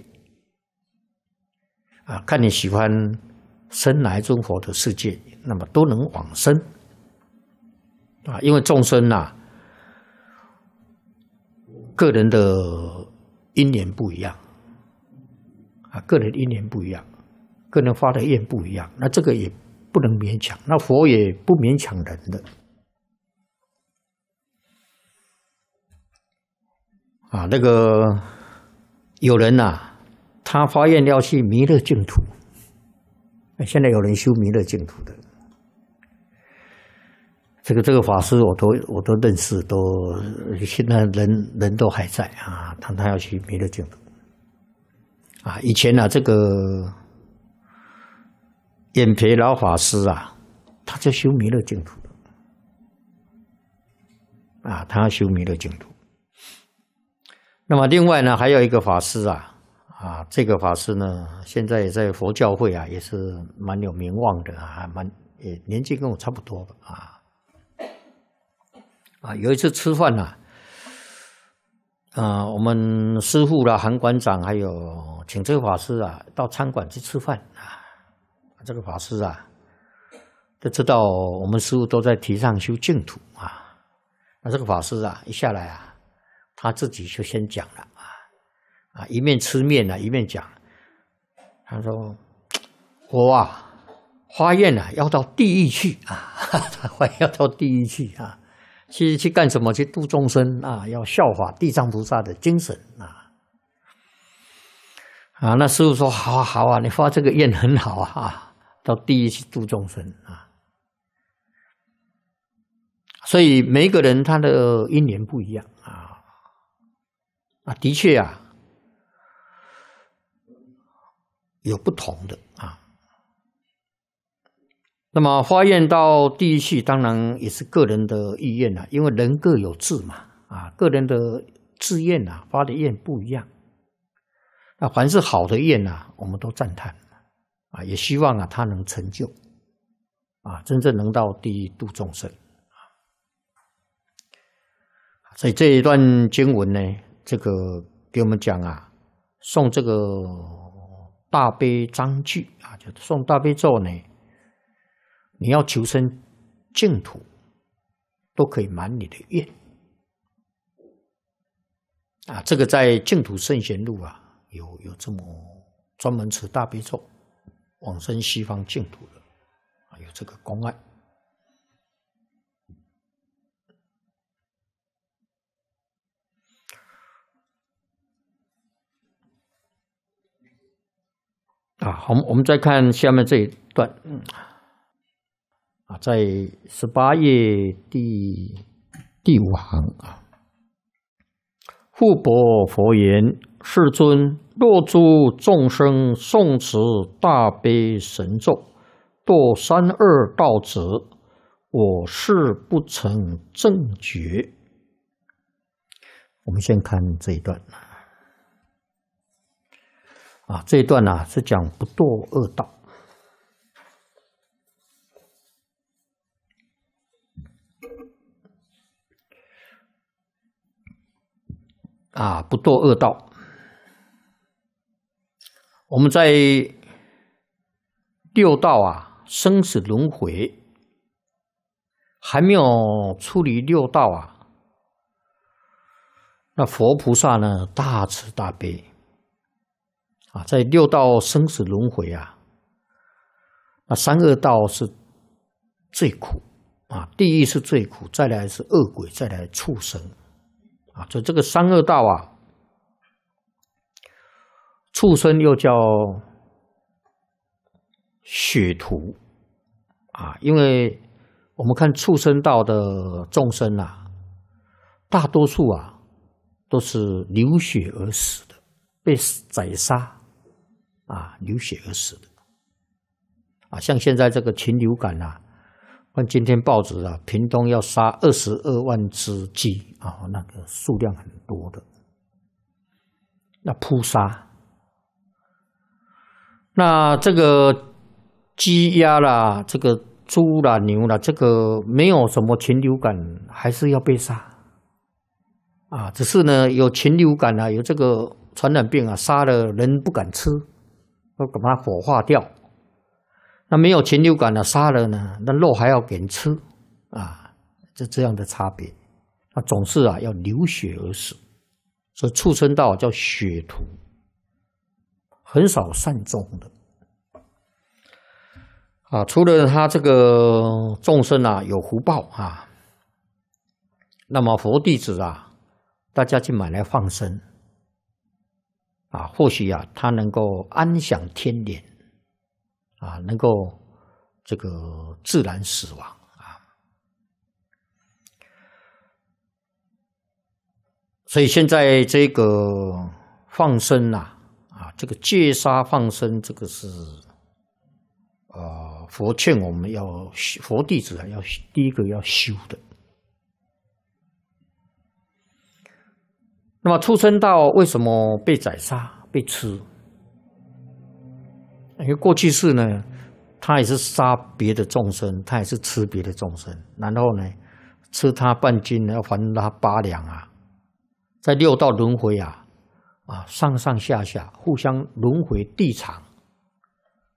啊？看你喜欢生来中佛的世界，那么都能往生。啊，因为众生呐，个人的因缘不一样啊，个人因缘不一样，个人发的愿不一样，那这个也不能勉强，那佛也不勉强人的啊。那个有人呐，他发愿要去弥勒净土，那现在有人修弥勒净土的。这个这个法师我都我都认识，都现在人人都还在啊。他他要去弥勒净土啊。以前呢，这个眼培老法师啊，他就修弥勒净土啊。他要修弥勒净土。那么另外呢，还有一个法师啊啊，这个法师呢，现在也在佛教会啊，也是蛮有名望的啊，蛮也年纪跟我差不多吧啊。啊，有一次吃饭呐，啊，我们师傅啦、韩馆长还有请这个法师啊，到餐馆去吃饭啊。这个法师啊，都知道我们师傅都在提倡修净土啊。那这个法师啊，一下来啊，他自己就先讲了啊啊，一面吃面呢，一面讲，他说：“我啊，花宴啊，要到地狱去啊，我 要到地狱去啊。”去去干什么？去度众生啊！要效法地藏菩萨的精神啊！啊，那师傅说：“好啊好啊，你发这个愿很好啊，到地狱去度众生啊。”所以每一个人他的因缘不一样啊啊，的确啊，有不同的。那么发愿到第一期，当然也是个人的意愿啊，因为人各有志嘛，啊，个人的志愿啊，发的愿不一样。那凡是好的愿啊，我们都赞叹，啊，也希望啊，他能成就，啊，真正能到地狱度众生。所以这一段经文呢，这个给我们讲啊，送这个大悲章句啊，就送大悲咒呢。你要求生净土，都可以满你的愿啊！这个在净土圣贤录啊，有有这么专门持大悲咒往生西方净土的啊，有这个公案啊。好，我们再看下面这一段，嗯。在十八页第第五行啊，复国佛言：“世尊，若诸众生诵持大悲神咒，堕三恶道子，我是不成正觉。”我们先看这一段啊，这一段呢是讲不堕恶道。啊，不堕恶道。我们在六道啊，生死轮回还没有处理六道啊，那佛菩萨呢，大慈大悲啊，在六道生死轮回啊，那三恶道是最苦啊，地狱是最苦，再来是恶鬼，再来畜生。啊，所以这个三恶道啊，畜生又叫血徒啊，因为我们看畜生道的众生啊，大多数啊都是流血而死的，被宰杀啊流血而死的啊，像现在这个禽流感啊。看今天报纸啊，屏东要杀二十二万只鸡啊，那个数量很多的，那扑杀。那这个鸡鸭啦，这个猪啦、牛啦，这个没有什么禽流感，还是要被杀。啊，只是呢有禽流感啊，有这个传染病啊，杀了人不敢吃，都把它火化掉。那没有禽流感的杀了呢？那肉还要给人吃，啊，就这样的差别。他总是啊要流血而死，所以畜生道叫血途，很少善终的。啊，除了他这个众生啊有福报啊，那么佛弟子啊，大家去买来放生，啊，或许啊他能够安享天年。啊，能够这个自然死亡啊！所以现在这个放生呐，啊，这个戒杀放生，这个是啊，佛劝我们要佛弟子啊要第一个要修的。那么，畜生道为什么被宰杀、被吃？因为过去世呢，他也是杀别的众生，他也是吃别的众生，然后呢，吃他半斤，然后还他八两啊，在六道轮回啊，啊上上下下互相轮回地场、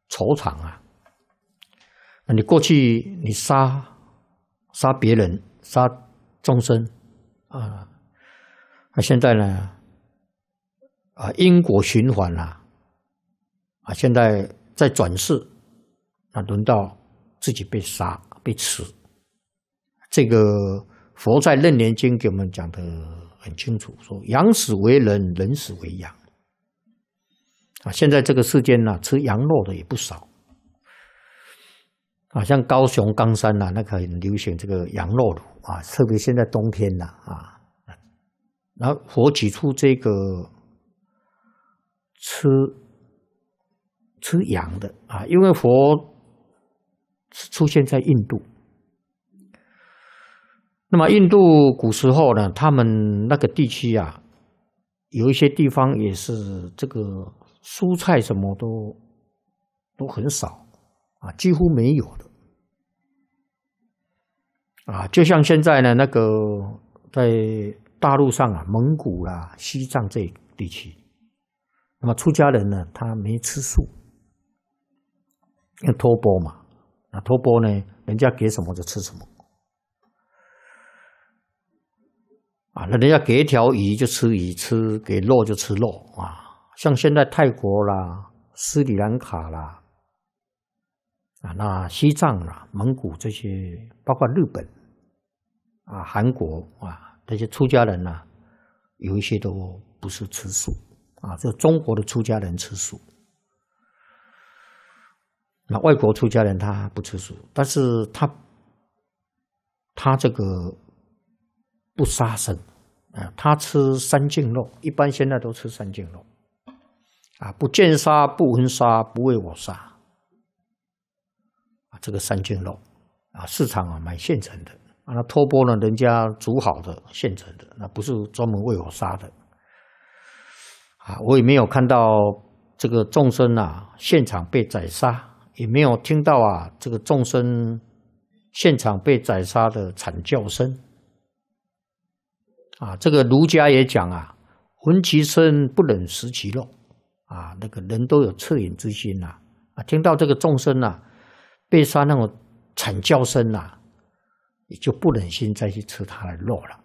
仇场啊。那你过去你杀杀别人、杀众生啊，那现在呢，啊因果循环啊。啊，现在在转世，啊，轮到自己被杀被吃。这个《佛在楞严经》给我们讲的很清楚，说羊死为人，人死为羊。啊，现在这个世间呢，吃羊肉的也不少。啊，像高雄冈山呐，那很流行这个羊肉卤啊，特别现在冬天呐啊，然后佛指出这个吃。吃羊的啊，因为佛是出现在印度。那么印度古时候呢，他们那个地区啊，有一些地方也是这个蔬菜什么都都很少啊，几乎没有的啊。就像现在呢，那个在大陆上啊，蒙古啦、西藏这地区，那么出家人呢，他没吃素。用托钵嘛，那托钵呢？人家给什么就吃什么，啊，那人家给一条鱼就吃鱼，吃给肉就吃肉啊。像现在泰国啦、斯里兰卡啦，啊，那西藏啦、蒙古这些，包括日本，啊，韩国啊，这些出家人呐，有一些都不是吃素，啊，就中国的出家人吃素。那外国出家人他不吃素，但是他，他这个不杀生，啊，他吃三净肉，一般现在都吃三净肉，啊，不见杀，不闻杀，不为我杀，啊，这个三净肉，啊，市场啊买现成的，啊，那托钵呢，人家煮好的现成的，那不是专门为我杀的，啊，我也没有看到这个众生啊现场被宰杀。也没有听到啊，这个众生现场被宰杀的惨叫声，啊，这个儒家也讲啊，闻其声不忍食其肉，啊，那个人都有恻隐之心呐，啊，听到这个众生呐被杀那种惨叫声呐，也就不忍心再去吃他的肉了，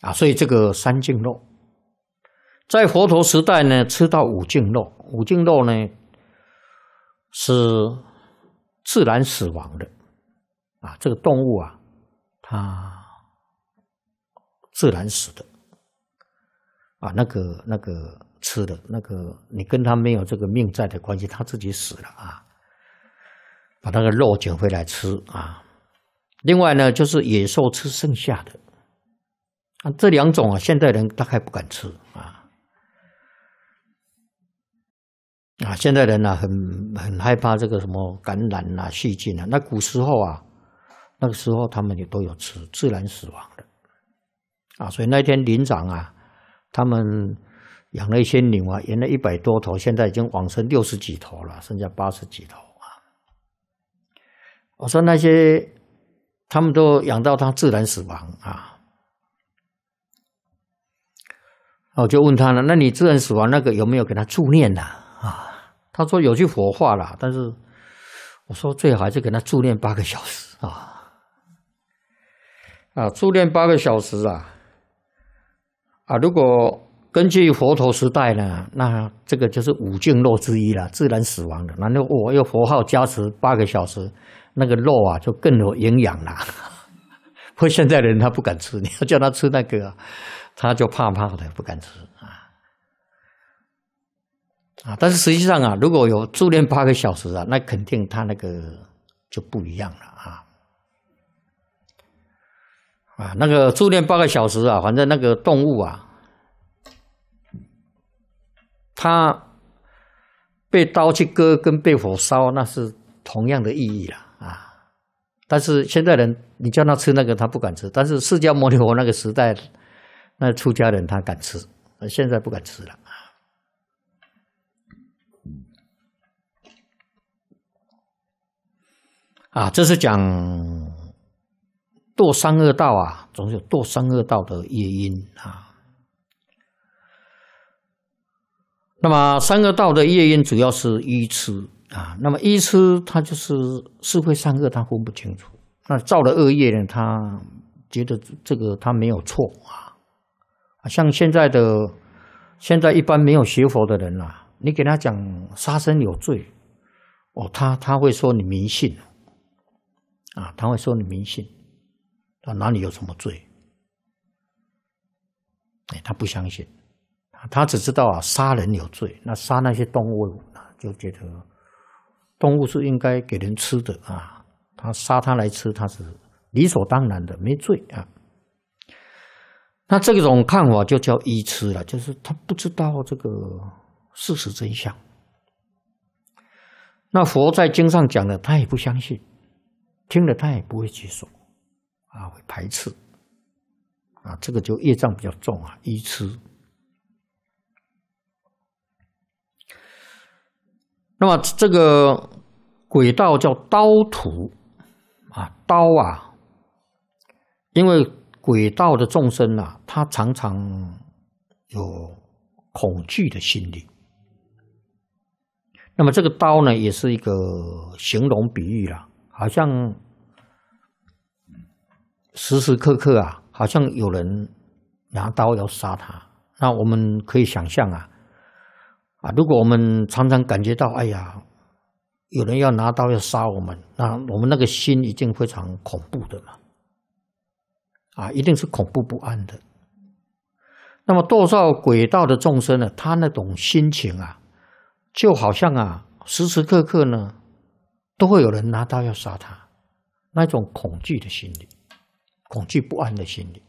啊，所以这个三净肉。在佛陀时代呢，吃到五净肉，五净肉呢是自然死亡的啊，这个动物啊，它自然死的啊，那个那个吃的那个，你跟它没有这个命在的关系，它自己死了啊，把那个肉捡回来吃啊。另外呢，就是野兽吃剩下的啊，这两种啊，现代人大概不敢吃。啊，现在人呢，很很害怕这个什么感染啊、细菌啊。那古时候啊，那个时候他们也都有自自然死亡的啊。所以那天林长啊，他们养了一些牛啊，原来一百多头，现在已经往生六十几头了，剩下八十几头啊。我说那些他们都养到他自然死亡啊，我就问他了，那你自然死亡那个有没有给他助念呐？啊？他说有句佛话啦，但是我说最好还是给他助念八个小时啊啊，助念八个小时啊啊！如果根据佛陀时代呢，那这个就是五净肉之一了，自然死亡的。那我又佛号加持八个小时，那个肉啊就更有营养啦。不过现在的人他不敢吃，你要叫他吃那个，他就怕怕的，不敢吃。啊，但是实际上啊，如果有助念八个小时啊，那肯定他那个就不一样了啊。啊，那个助念八个小时啊，反正那个动物啊，它被刀去割，跟被火烧，那是同样的意义了啊。但是现代人，你叫他吃那个，他不敢吃；但是释迦牟尼佛那个时代，那出家人他敢吃，现在不敢吃了。啊，这是讲堕三恶道啊，总是有堕三恶道的业因啊。那么三恶道的业因主要是愚痴啊。那么愚痴，他就是是会三恶，他分不清楚。那造了恶业呢，他觉得这个他没有错啊。像现在的现在一般没有学佛的人啦，你给他讲杀生有罪，哦，他他会说你迷信。啊，他会说你迷信，啊，哪里有什么罪？哎，他不相信，他只知道啊，杀人有罪。那杀那些动物，就觉得动物是应该给人吃的啊，他杀他来吃，他是理所当然的，没罪啊。那这种看法就叫愚痴了，就是他不知道这个事实真相。那佛在经上讲的，他也不相信。听了他也不会接受，啊，会排斥，啊，这个就业障比较重啊，愚痴。那么这个轨道叫刀土，啊，刀啊，因为轨道的众生啊，他常常有恐惧的心理。那么这个刀呢，也是一个形容比喻了。好像时时刻刻啊，好像有人拿刀要杀他。那我们可以想象啊，啊，如果我们常常感觉到哎呀，有人要拿刀要杀我们，那我们那个心一定非常恐怖的嘛，啊，一定是恐怖不安的。那么堕造鬼道的众生呢，他那种心情啊，就好像啊，时时刻刻呢。都会有人拿刀要杀他，那种恐惧的心理，恐惧不安的心理。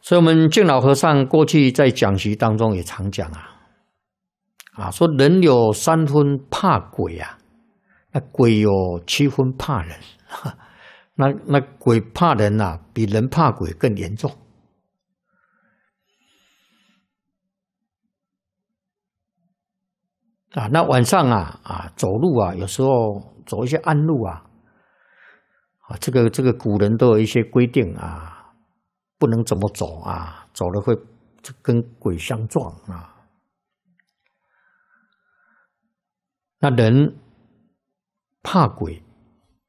所以，我们敬老和尚过去在讲席当中也常讲啊，啊，说人有三分怕鬼啊，那鬼有七分怕人，那那鬼怕人啊，比人怕鬼更严重。啊，那晚上啊，啊，走路啊，有时候走一些暗路啊，啊，这个这个古人都有一些规定啊，不能怎么走啊，走了会跟鬼相撞啊。那人怕鬼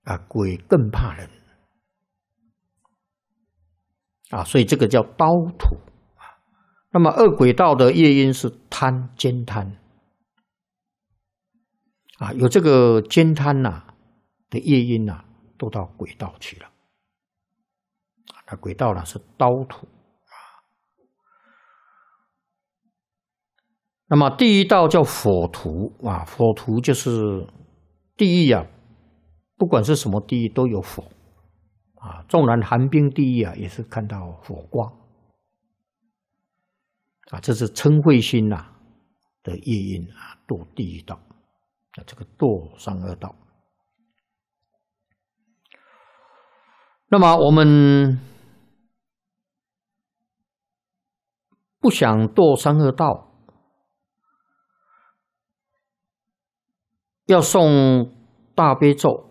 啊，鬼更怕人啊，所以这个叫包土。啊。那么恶鬼道的夜莺是贪，兼贪。啊，有这个尖滩呐的夜莺呐，都到轨道去了。啊，那轨道呢是刀图啊。那么第一道叫火图啊，火图就是地狱啊，不管是什么地狱都有火啊，纵然寒冰地狱啊，也是看到火光。啊，这是称慧星呐的夜莺啊，都地狱道。啊，这个堕三恶道。那么我们不想堕三恶道，要送大悲咒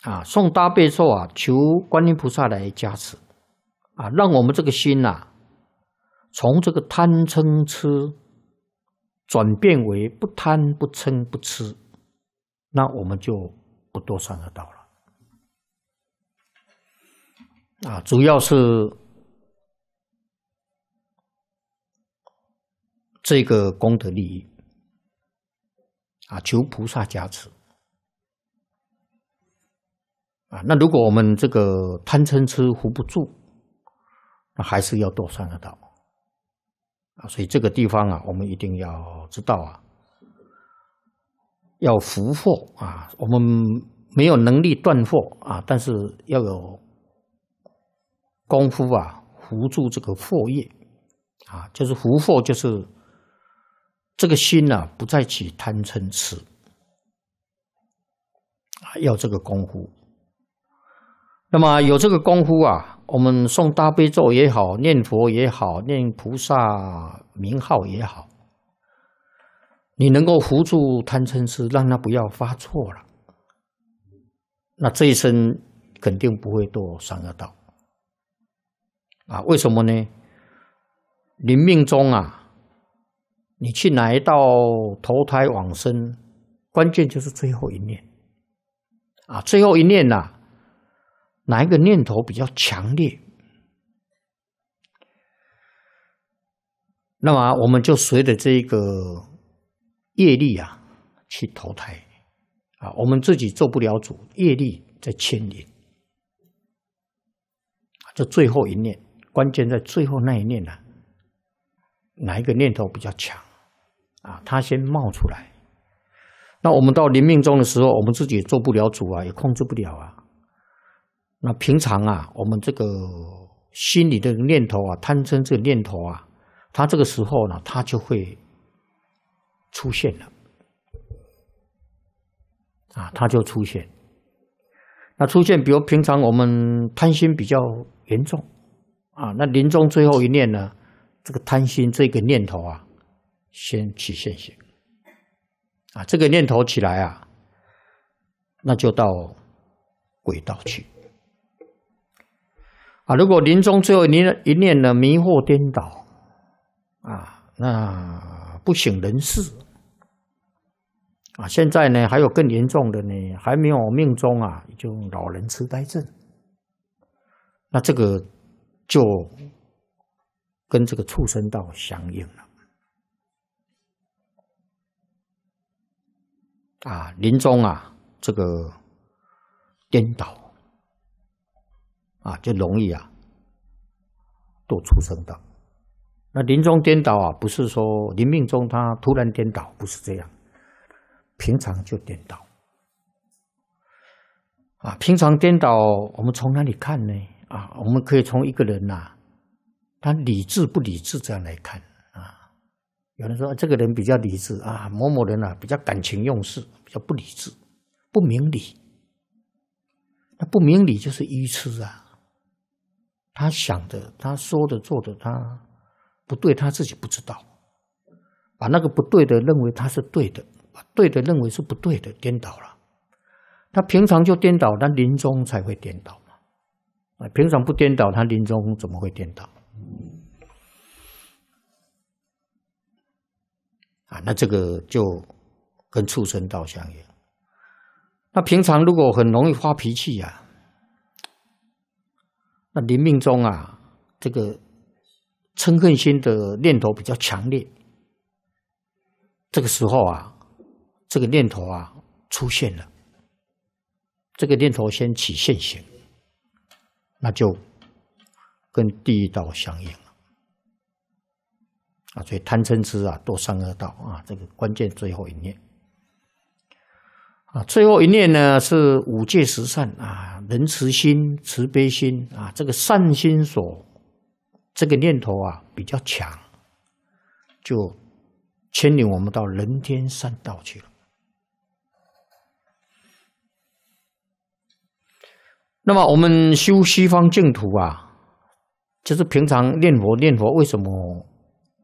啊，送大悲咒啊，求观音菩萨来加持啊，让我们这个心呐，从这个贪嗔痴。转变为不贪不嗔不吃，那我们就不多算得到了。啊，主要是这个功德利益啊，求菩萨加持啊。那如果我们这个贪嗔痴扶不住，那还是要多算得到。所以这个地方啊，我们一定要知道啊，要福祸啊，我们没有能力断货啊，但是要有功夫啊，扶住这个祸业啊，就是扶祸，就是这个心呢，不再起贪嗔痴啊，要这个功夫。那么有这个功夫啊，我们诵大悲咒也好，念佛也好，念菩萨名号也好，你能够扶住贪嗔痴，让他不要发错了，那这一生肯定不会堕三恶道啊！为什么呢？临命中啊，你去哪一道投胎往生，关键就是最后一念啊，最后一念呐。哪一个念头比较强烈？那么我们就随着这一个业力啊去投胎啊，我们自己做不了主，业力在牵引。这最后一念，关键在最后那一念啊？哪一个念头比较强啊？它先冒出来。那我们到临命中的时候，我们自己做不了主啊，也控制不了啊。那平常啊，我们这个心里的念头啊，贪嗔这个念头啊，他这个时候呢，他就会出现了，啊，他就出现。那出现，比如平常我们贪心比较严重，啊，那临终最后一念呢，这个贪心这个念头啊，先起现行，啊，这个念头起来啊，那就到轨道去。如果临终最后一念呢，迷惑颠倒，啊，那不省人事。啊，现在呢还有更严重的呢，还没有命中啊，就老人痴呆症。那这个就跟这个畜生道相应了。啊，临终啊，这个颠倒。啊，就容易啊，都出生的。那临终颠倒啊，不是说临命中他突然颠倒，不是这样，平常就颠倒。啊，平常颠倒，我们从哪里看呢？啊，我们可以从一个人呐，他理智不理智这样来看啊。有人说，这个人比较理智啊，某某人啊比较感情用事，比较不理智，不明理。那不明理就是愚痴啊。他想的，他说的，做的，他不对，他自己不知道。把那个不对的认为他是对的，把对的认为是不对的，颠倒了。他平常就颠倒，他临终才会颠倒嘛。啊，平常不颠倒，他临终怎么会颠倒？啊，那这个就跟畜生道相应。那平常如果很容易发脾气呀？那临命中啊，这个嗔恨心的念头比较强烈。这个时候啊，这个念头啊出现了，这个念头先起现行，那就跟地狱道相应了啊。所以贪嗔痴啊，多三恶道啊，这个关键最后一念。啊，最后一念呢是五戒十善啊，仁慈心、慈悲心啊，这个善心所，这个念头啊比较强，就牵引我们到人天善道去了。那么我们修西方净土啊，就是平常念佛念佛，为什么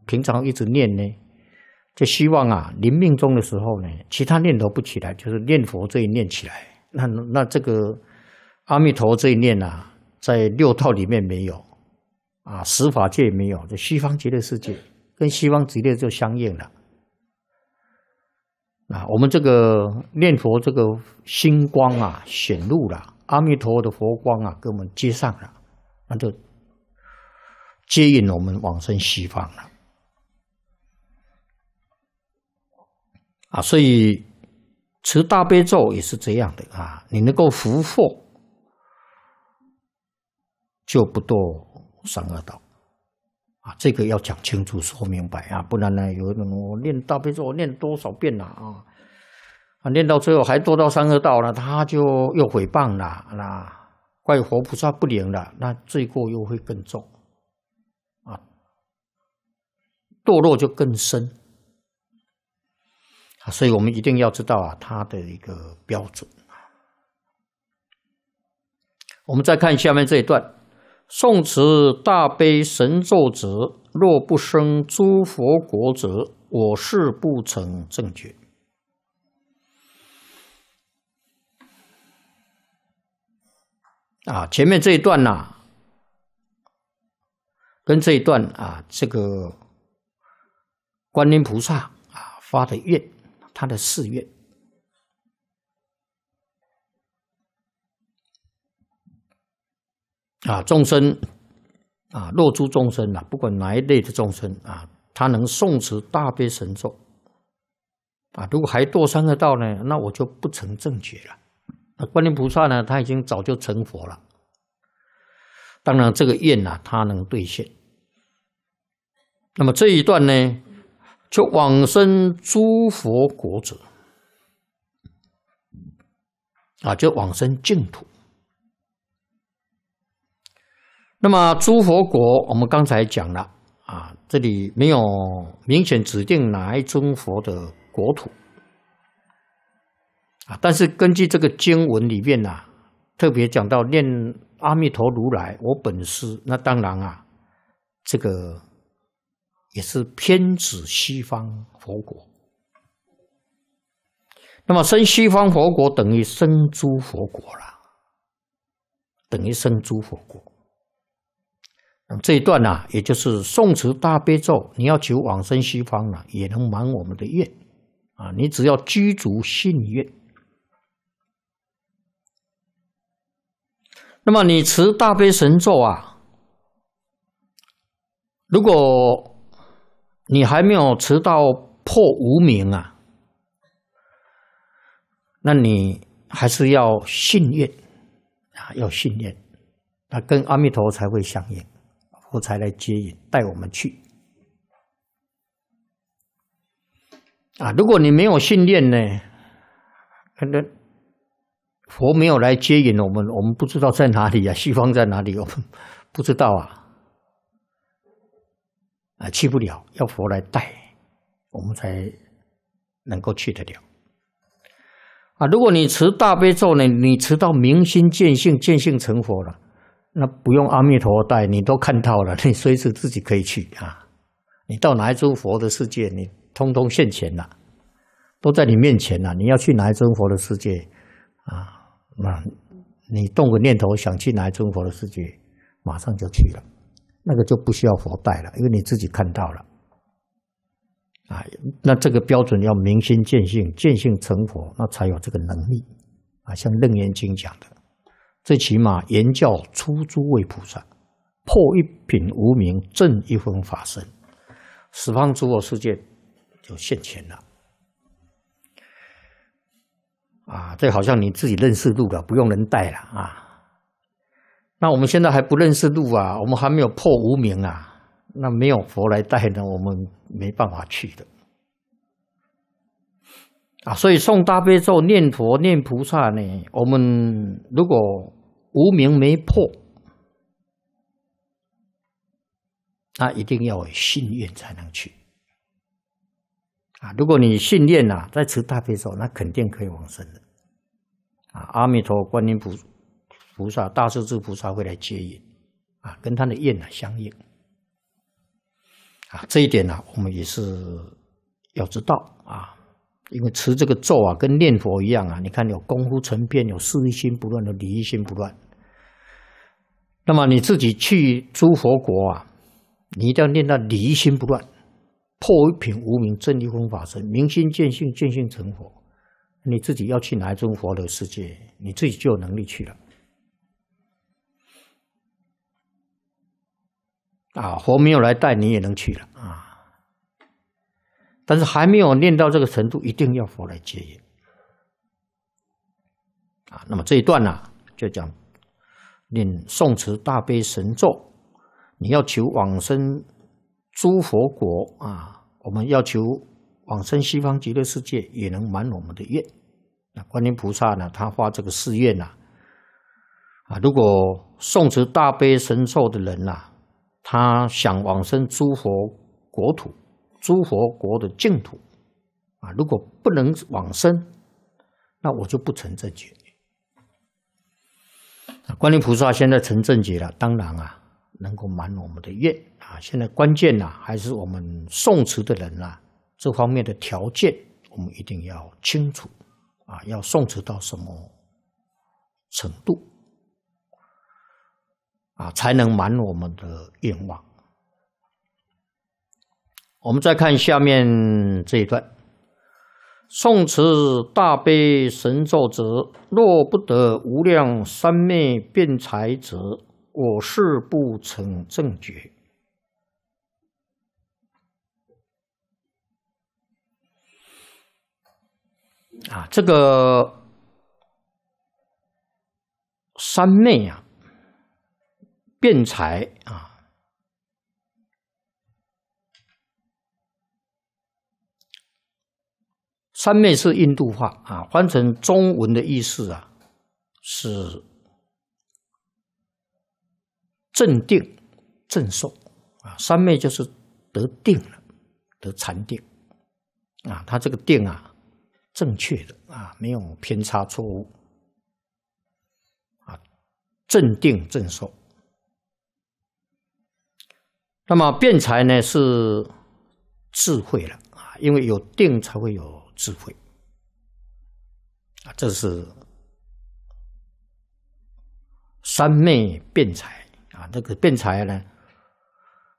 平常一直念呢？就希望啊，临命终的时候呢，其他念头不起来，就是念佛这一念起来。那那这个阿弥陀这一念啊，在六道里面没有啊，十法界没有，就西方极乐世界跟西方极乐就相应了。啊，我们这个念佛这个星光啊显露了，阿弥陀的佛光啊跟我们接上了，那就接引我们往生西方了。啊，所以持大悲咒也是这样的啊，你能够福祸就不堕三恶道。啊，这个要讲清楚、说明白啊，不然呢，有人种我念大悲咒念多少遍了啊，啊，念到最后还堕到三恶道了，他就又诽谤了，那怪佛菩萨不灵了，那罪过又会更重，啊，堕落就更深。所以我们一定要知道啊，它的一个标准啊。我们再看下面这一段：“宋词大悲神咒者，若不生诸佛国者，我是不成正觉。”啊，前面这一段呐，跟这一段啊，这个观音菩萨啊发的愿。他的誓愿啊，众生啊，若诸众生啊，不管哪一类的众生啊，他能诵持大悲神咒啊，如果还堕三恶道呢，那我就不成正觉了。那观音菩萨呢，他已经早就成佛了。当然，这个愿啊，他能兑现。那么这一段呢？就往生诸佛国者，啊，就往生净土。那么诸佛国，我们刚才讲了，啊，这里没有明显指定哪一尊佛的国土，啊，但是根据这个经文里面啊，特别讲到念阿弥陀如来我本师，那当然啊，这个。也是偏指西方佛国，那么生西方佛国等于生诸佛国了，等于生诸佛国。那么这一段呢，也就是宋持大悲咒，你要求往生西方了，也能满我们的愿啊！你只要居足信愿，那么你持大悲神咒啊，如果你还没有持到破无明啊？那你还是要信念啊，要信念，那跟阿弥陀才会相应，佛才来接引带我们去啊。如果你没有信念呢，可能佛没有来接引我们，我们不知道在哪里啊，西方在哪里？我们不知道啊。啊，去不了，要佛来带，我们才能够去得了。啊，如果你持大悲咒呢，你持到明心见性、见性成佛了，那不用阿弥陀带，你都看到了，你随时自己可以去啊。你到哪一尊佛的世界，你通通现前了，都在你面前了。你要去哪一尊佛的世界啊？那，你动个念头想去哪一尊佛的世界，马上就去了。那个就不需要佛带了，因为你自己看到了，啊，那这个标准要明心见性，见性成佛，那才有这个能力啊。像楞严经讲的，最起码言教出诸位菩萨破一品无名，正一分法身，十方诸佛世界就现前了啊！这好像你自己认识路了，不用人带了啊。那我们现在还不认识路啊，我们还没有破无明啊，那没有佛来带呢，我们没办法去的啊。所以诵大悲咒、念佛、念菩萨呢，我们如果无明没破，那一定要有信念才能去啊。如果你信念啊，在持大悲咒，那肯定可以往生的啊。阿弥陀、观音菩萨。菩萨大势至菩萨会来接引，啊，跟他的愿呢相应，啊，这一点呢，我们也是要知道啊，因为持这个咒啊，跟念佛一样啊。你看有功夫成片，有事一心不乱有理一心不乱。那么你自己去诸佛国啊，你一定要念到理一心不乱，破一品无名，真一空法身，明心见性，见性成佛。你自己要去哪一尊佛的世界，你自己就有能力去了。啊，佛没有来带你也能去了啊，但是还没有念到这个程度，一定要佛来接引啊。那么这一段呢，就讲念诵持大悲神咒，你要求往生诸佛国啊，我们要求往生西方极乐世界，也能满我们的愿。那观音菩萨呢，他发这个誓愿呐，啊，如果诵持大悲神咒的人呐。他想往生诸佛国土，诸佛国的净土啊，如果不能往生，那我就不成正解。观音菩萨现在成正解了，当然啊，能够满我们的愿啊。现在关键呐，还是我们诵持的人啊，这方面的条件，我们一定要清楚啊，要诵持到什么程度。啊，才能满我们的愿望。我们再看下面这一段：“宋词大悲神咒者，若不得无量三昧辩才者，我誓不成正觉。”啊，这个三昧啊，辩才啊，三昧是印度话啊，翻成中文的意思啊，是镇定、镇受啊。三昧就是得定了，得禅定啊。他这个定啊，正确的啊，没有偏差错误啊，镇定镇受。那么辩才呢是智慧了啊，因为有定才会有智慧啊，这是三昧辩才啊。那个辩才呢，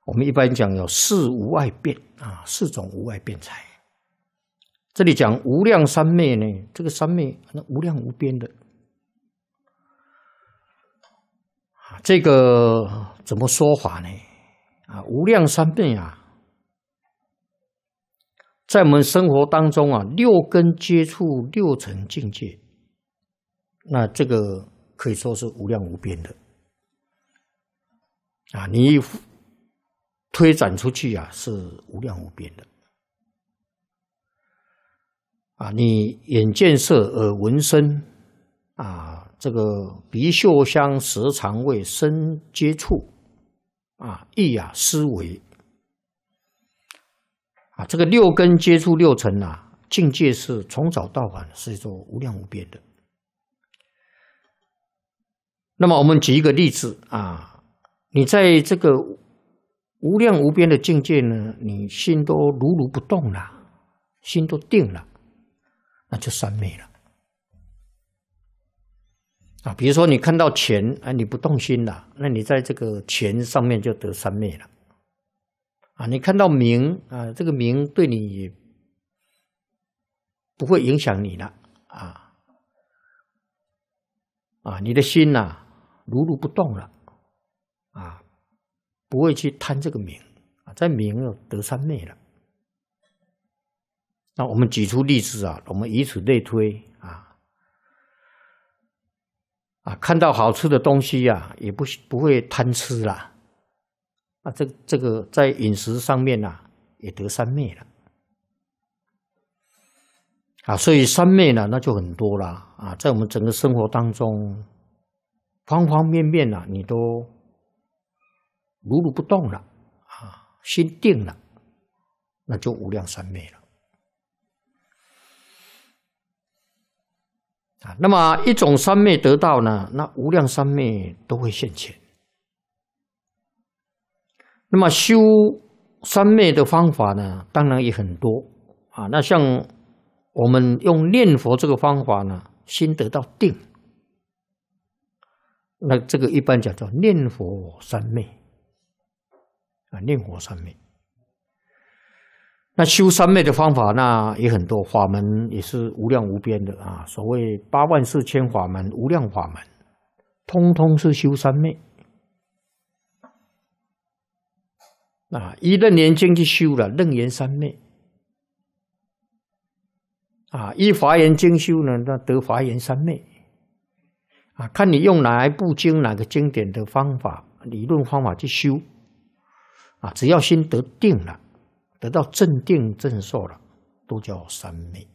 我们一般讲有四无碍辩啊，四种无碍辩才。这里讲无量三昧呢，这个三昧那无量无边的啊，这个怎么说法呢？啊，无量三昧啊，在我们生活当中啊，六根接触六层境界，那这个可以说是无量无边的啊。你推展出去啊，是无量无边的啊。你眼见色，耳闻声，啊，这个鼻嗅香，舌尝味，身接触。啊，意啊，思维，啊，这个六根接触六尘呐，境界是从早到晚是一种无量无边的。那么我们举一个例子啊，你在这个无量无边的境界呢，你心都如如不动了，心都定了，那就三昧了。比如说，你看到钱啊，你不动心了，那你在这个钱上面就得三昧了。啊，你看到名啊，这个名对你不会影响你了。啊，啊，你的心呐，如如不动了。啊，不会去贪这个名啊，在名又得三昧了。那我们举出例子啊，我们以此类推啊。啊，看到好吃的东西呀，也不不会贪吃啦。啊，这这个在饮食上面呢，也得三昧了。啊，所以三昧呢，那就很多了。啊，在我们整个生活当中，方方面面呢，你都如如不动了，啊，心定了，那就无量三昧了。啊，那么一种三昧得到呢，那无量三昧都会现前。那么修三昧的方法呢，当然也很多啊。那像我们用念佛这个方法呢，心得到定，那这个一般叫做念佛三昧。啊，念佛三昧。那修三昧的方法，那也很多，法门也是无量无边的啊。所谓八万四千法门，无量法门，通通是修三昧。啊，一任年经去修了任言三昧，啊，一华言经修呢，那得华言三昧。啊，看你用哪一部经、哪个经典的方法、理论方法去修，啊，只要心得定了。得到正定正受了，都叫三昧。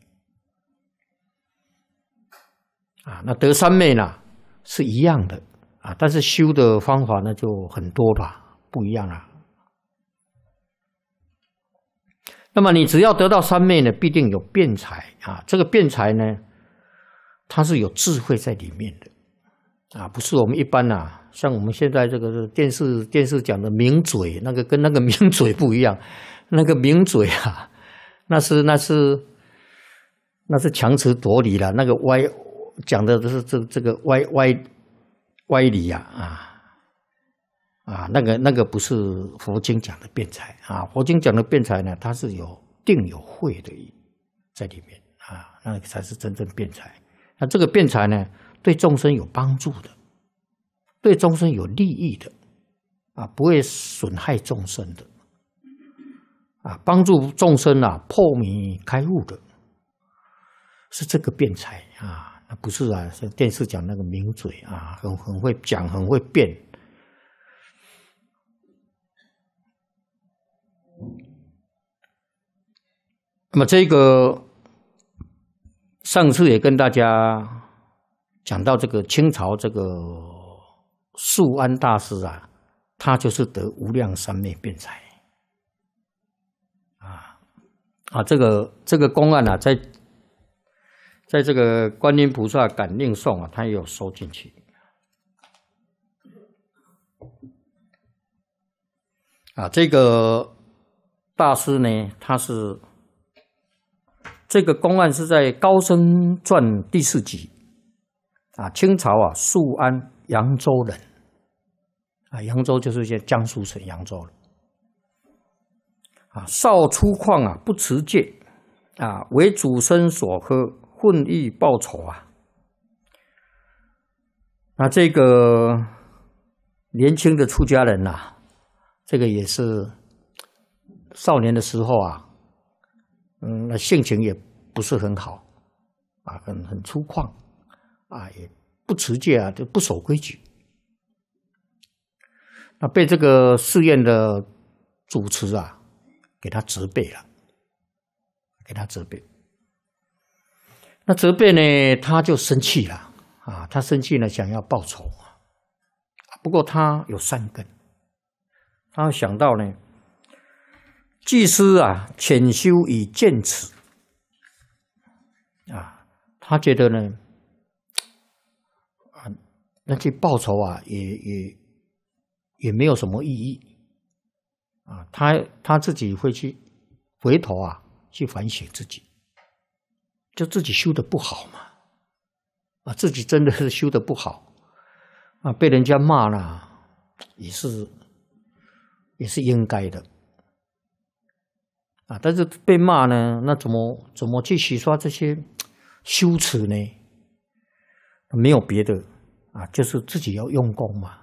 啊，那得三昧呢是一样的啊，但是修的方法呢就很多吧，不一样啊。那么你只要得到三昧呢，必定有辩才啊，这个辩才呢，它是有智慧在里面的。啊，不是我们一般呐，像我们现在这个电视电视讲的名嘴，那个跟那个名嘴不一样，那个名嘴啊，那是那是那是强词夺理了，那个歪讲的都是这这个歪歪歪理呀啊啊，那个那个不是佛经讲的辩才啊，佛经讲的辩才呢，它是有定有会的在里面啊，那个才是真正辩才，那这个辩才呢？对众生有帮助的，对众生有利益的，啊，不会损害众生的，啊，帮助众生啊破迷开悟的，是这个辩才啊，那不是啊，是电视讲那个名嘴啊，很很会讲，很会辩。那么这个上次也跟大家。讲到这个清朝这个素安大师啊，他就是得无量三昧辩才啊啊！这个这个公案呢，在在这个《观音菩萨感应颂》啊，他也有收进去啊。这个大师呢，他是这个公案是在《高僧传》第四集。啊，清朝啊，宿安扬州人，啊，扬州就是现在江苏省扬州人，啊，少粗犷啊，不持戒，啊，为主生所喝，混欲报仇啊。那这个年轻的出家人呐，这个也是少年的时候啊，嗯，那性情也不是很好，啊，很很粗犷。啊，也不持戒啊，就不守规矩。那被这个寺院的主持啊，给他责备了，给他责备。那责备呢，他就生气了啊，他生气呢，想要报仇啊。不过他有善根，他想到呢，祭师啊，潜修以见此啊，他觉得呢。那去报仇啊，也也也没有什么意义啊。他他自己会去回头啊，去反省自己，就自己修的不好嘛啊，自己真的是修的不好啊，被人家骂了也是也是应该的啊。但是被骂呢，那怎么怎么去洗刷这些羞耻呢？没有别的。啊，就是自己要用功嘛，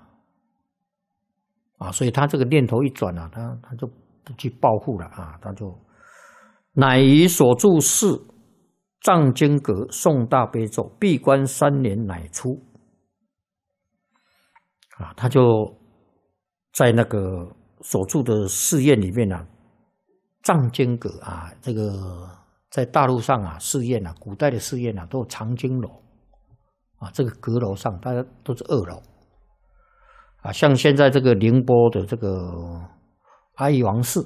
啊，所以他这个念头一转啊，他他就不去报复了啊，他就乃于所住寺藏经阁诵大悲咒，闭关三年乃出。啊，他就在那个所住的寺院里面呢，藏经阁啊，这个在大陆上啊，寺院啊，古代的寺院啊，都藏经楼。啊，这个阁楼上，大家都是二楼啊。像现在这个宁波的这个阿育王寺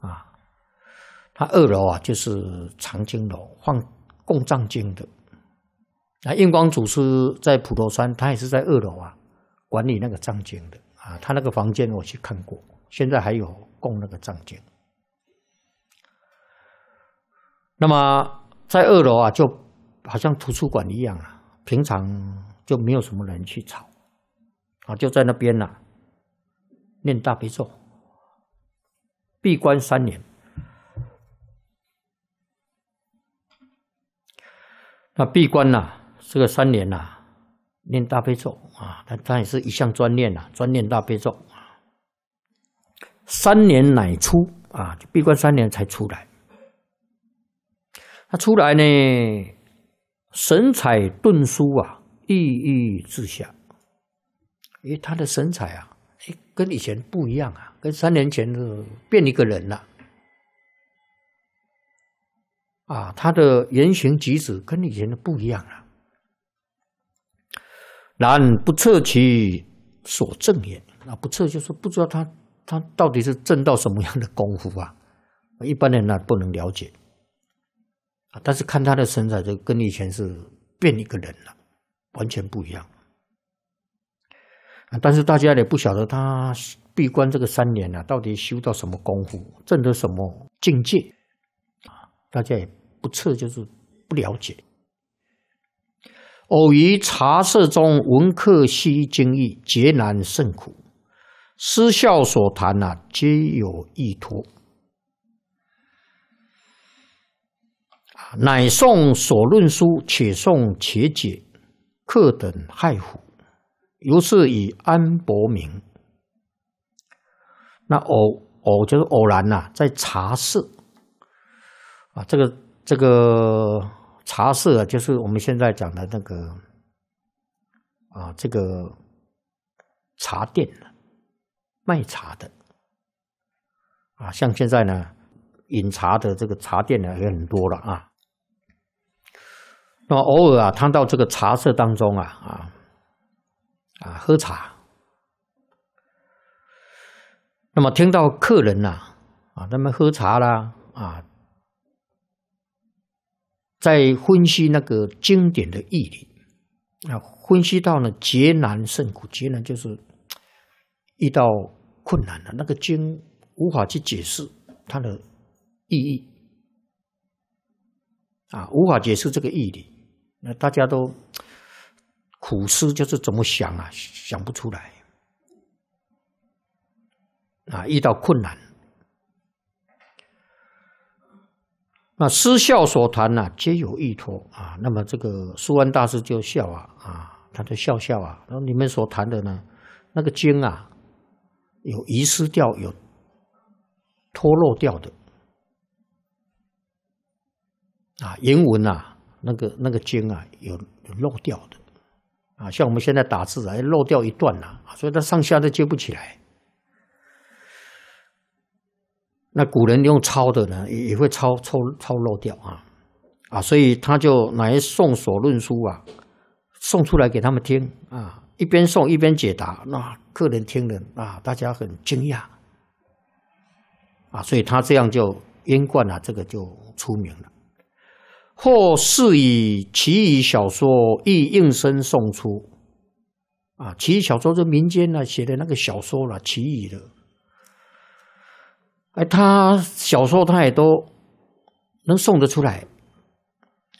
啊，它二楼啊就是藏经楼，放供藏经的。那印光祖师在普陀山，他也是在二楼啊，管理那个藏经的啊。他那个房间我去看过，现在还有供那个藏经。那么在二楼啊，就好像图书馆一样啊。平常就没有什么人去吵，啊，就在那边啊，念大悲咒，闭关三年。那闭关呐，这个三年呐，念大悲咒啊，他他也是一项专念呐，专念大悲咒。三年乃出啊，就闭关三年才出来。他出来呢？神采顿殊啊，意欲自下。为他的神采啊，跟以前不一样啊，跟三年前的变一个人了。啊，他的言行举止跟以前的不一样了。然不测其所正也，那不测就是不知道他他到底是正到什么样的功夫啊，一般人呢不能了解。啊！但是看他的身材，就跟以前是变一个人了，完全不一样。啊！但是大家也不晓得他闭关这个三年啊，到底修到什么功夫，证得什么境界啊？大家也不测，就是不了解。偶于茶社中，闻客析经意，劫难甚苦。失效所谈啊，皆有意图。乃送所论书，且送且解，客等害虎，由是以安博名。那偶偶就是偶然呐，在茶室啊，这个这个茶室啊，就是我们现在讲的那个啊，这个茶店卖茶的啊，像现在呢，饮茶的这个茶店呢也很多了啊。那偶尔啊，他到这个茶社当中啊，啊，啊喝茶。那么听到客人呐，啊，他们喝茶啦，啊，在分析那个经典的意义。啊，分析到呢，劫难甚苦，劫难就是遇到困难了，那个经无法去解释它的意义，啊，无法解释这个义理。那大家都苦思，就是怎么想啊，想不出来啊，遇到困难。那失孝所谈呢，皆有依托啊。那么这个舒安大师就笑啊，啊，他就笑笑啊。那你们所谈的呢，那个经啊，有遗失掉，有脱落掉的啊，原文啊。那个那个经啊，有有漏掉的啊，像我们现在打字啊，漏掉一段呐，所以他上下都接不起来。那古人用抄的呢，也也会抄抄抄漏掉啊，啊，所以他就来送所论书啊，送出来给他们听啊，一边送一边解答，那客人听了啊，大家很惊讶啊，所以他这样就英冠啊，这个就出名了。或是以奇异小说亦应声送出，啊，奇异小说是民间呢写的那个小说了，奇异的。哎，他小说太多，能送得出来，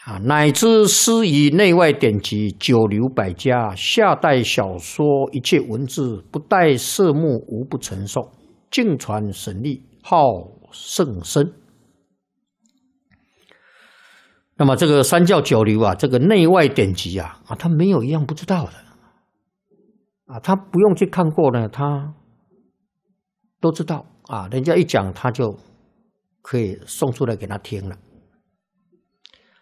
啊，乃至诗以内外典籍、九流百家、下代小说，一切文字不带色目，无不成诵，尽传神力，号圣僧。那么这个三教九流啊，这个内外典籍啊，啊，他没有一样不知道的，啊，他不用去看过呢，他都知道啊。人家一讲，他就可以送出来给他听了，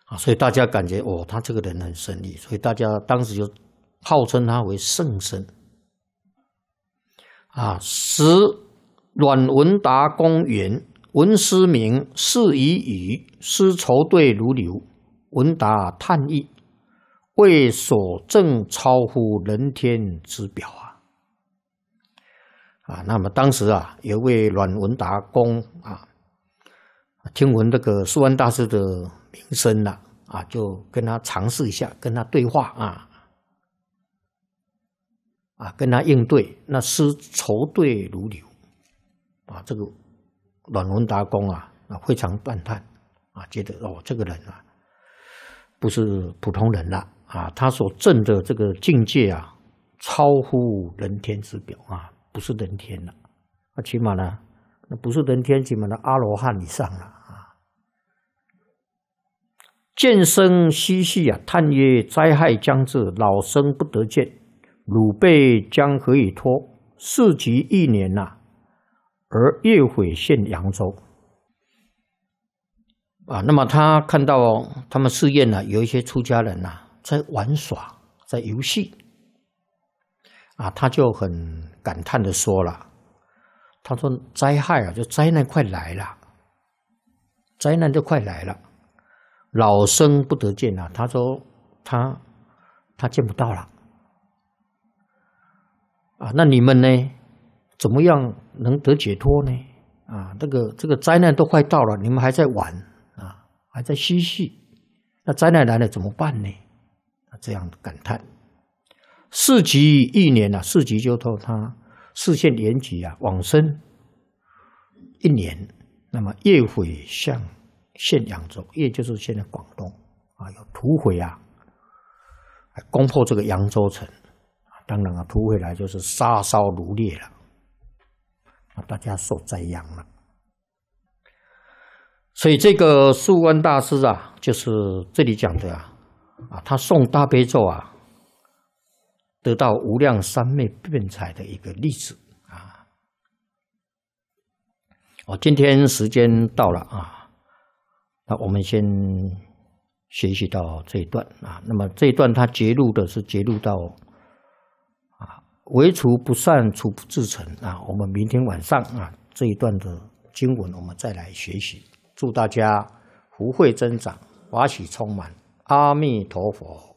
啊，所以大家感觉哦，他这个人很神力，所以大家当时就号称他为圣僧，啊，十阮文达公元。文思明，事已语，诗愁对如流。文达叹意，为所证超乎人天之表啊！啊，那么当时啊，有位阮文达公啊，听闻这个素安大师的名声了啊，就跟他尝试一下，跟他对话啊啊，跟他应对，那诗愁对如流啊，这个。阮文达公啊，啊，非常赞叹，啊，觉得哦，这个人啊，不是普通人了，啊，他所证的这个境界啊，超乎人天之表啊，不是人天了，那起码呢，那不是人天，起码的阿罗汉以上了啊。见生息息啊，叹曰：灾害将至，老生不得见，汝辈将何以托？事及一年呐。而越毁县扬州啊，那么他看到他们寺院呢，有一些出家人呐，在玩耍，在游戏啊，他就很感叹的说了：“他说灾害啊，就灾难快来了，灾难就快来了，老生不得见啊。”他说：“他他见不到了啊，那你们呢？”怎么样能得解脱呢？啊，这个这个灾难都快到了，你们还在玩啊，还在嬉戏，那灾难来了怎么办呢？啊，这样感叹。四级一年啊，四级就到他四县连级啊，往生一年，那么越毁向县扬州，也就是现在广东啊，有土匪啊，攻破这个扬州城，当然啊，土匪来就是杀烧掳掠了。啊，大家受赞扬了，所以这个素问大师啊，就是这里讲的啊，啊，他诵大悲咒啊，得到无量三昧辩才的一个例子啊。我今天时间到了啊，那我们先学习到这一段啊。那么这一段他揭露的是揭露到。唯除不善，除不自成啊！我们明天晚上啊，这一段的经文我们再来学习。祝大家福慧增长，法喜充满。阿弥陀佛。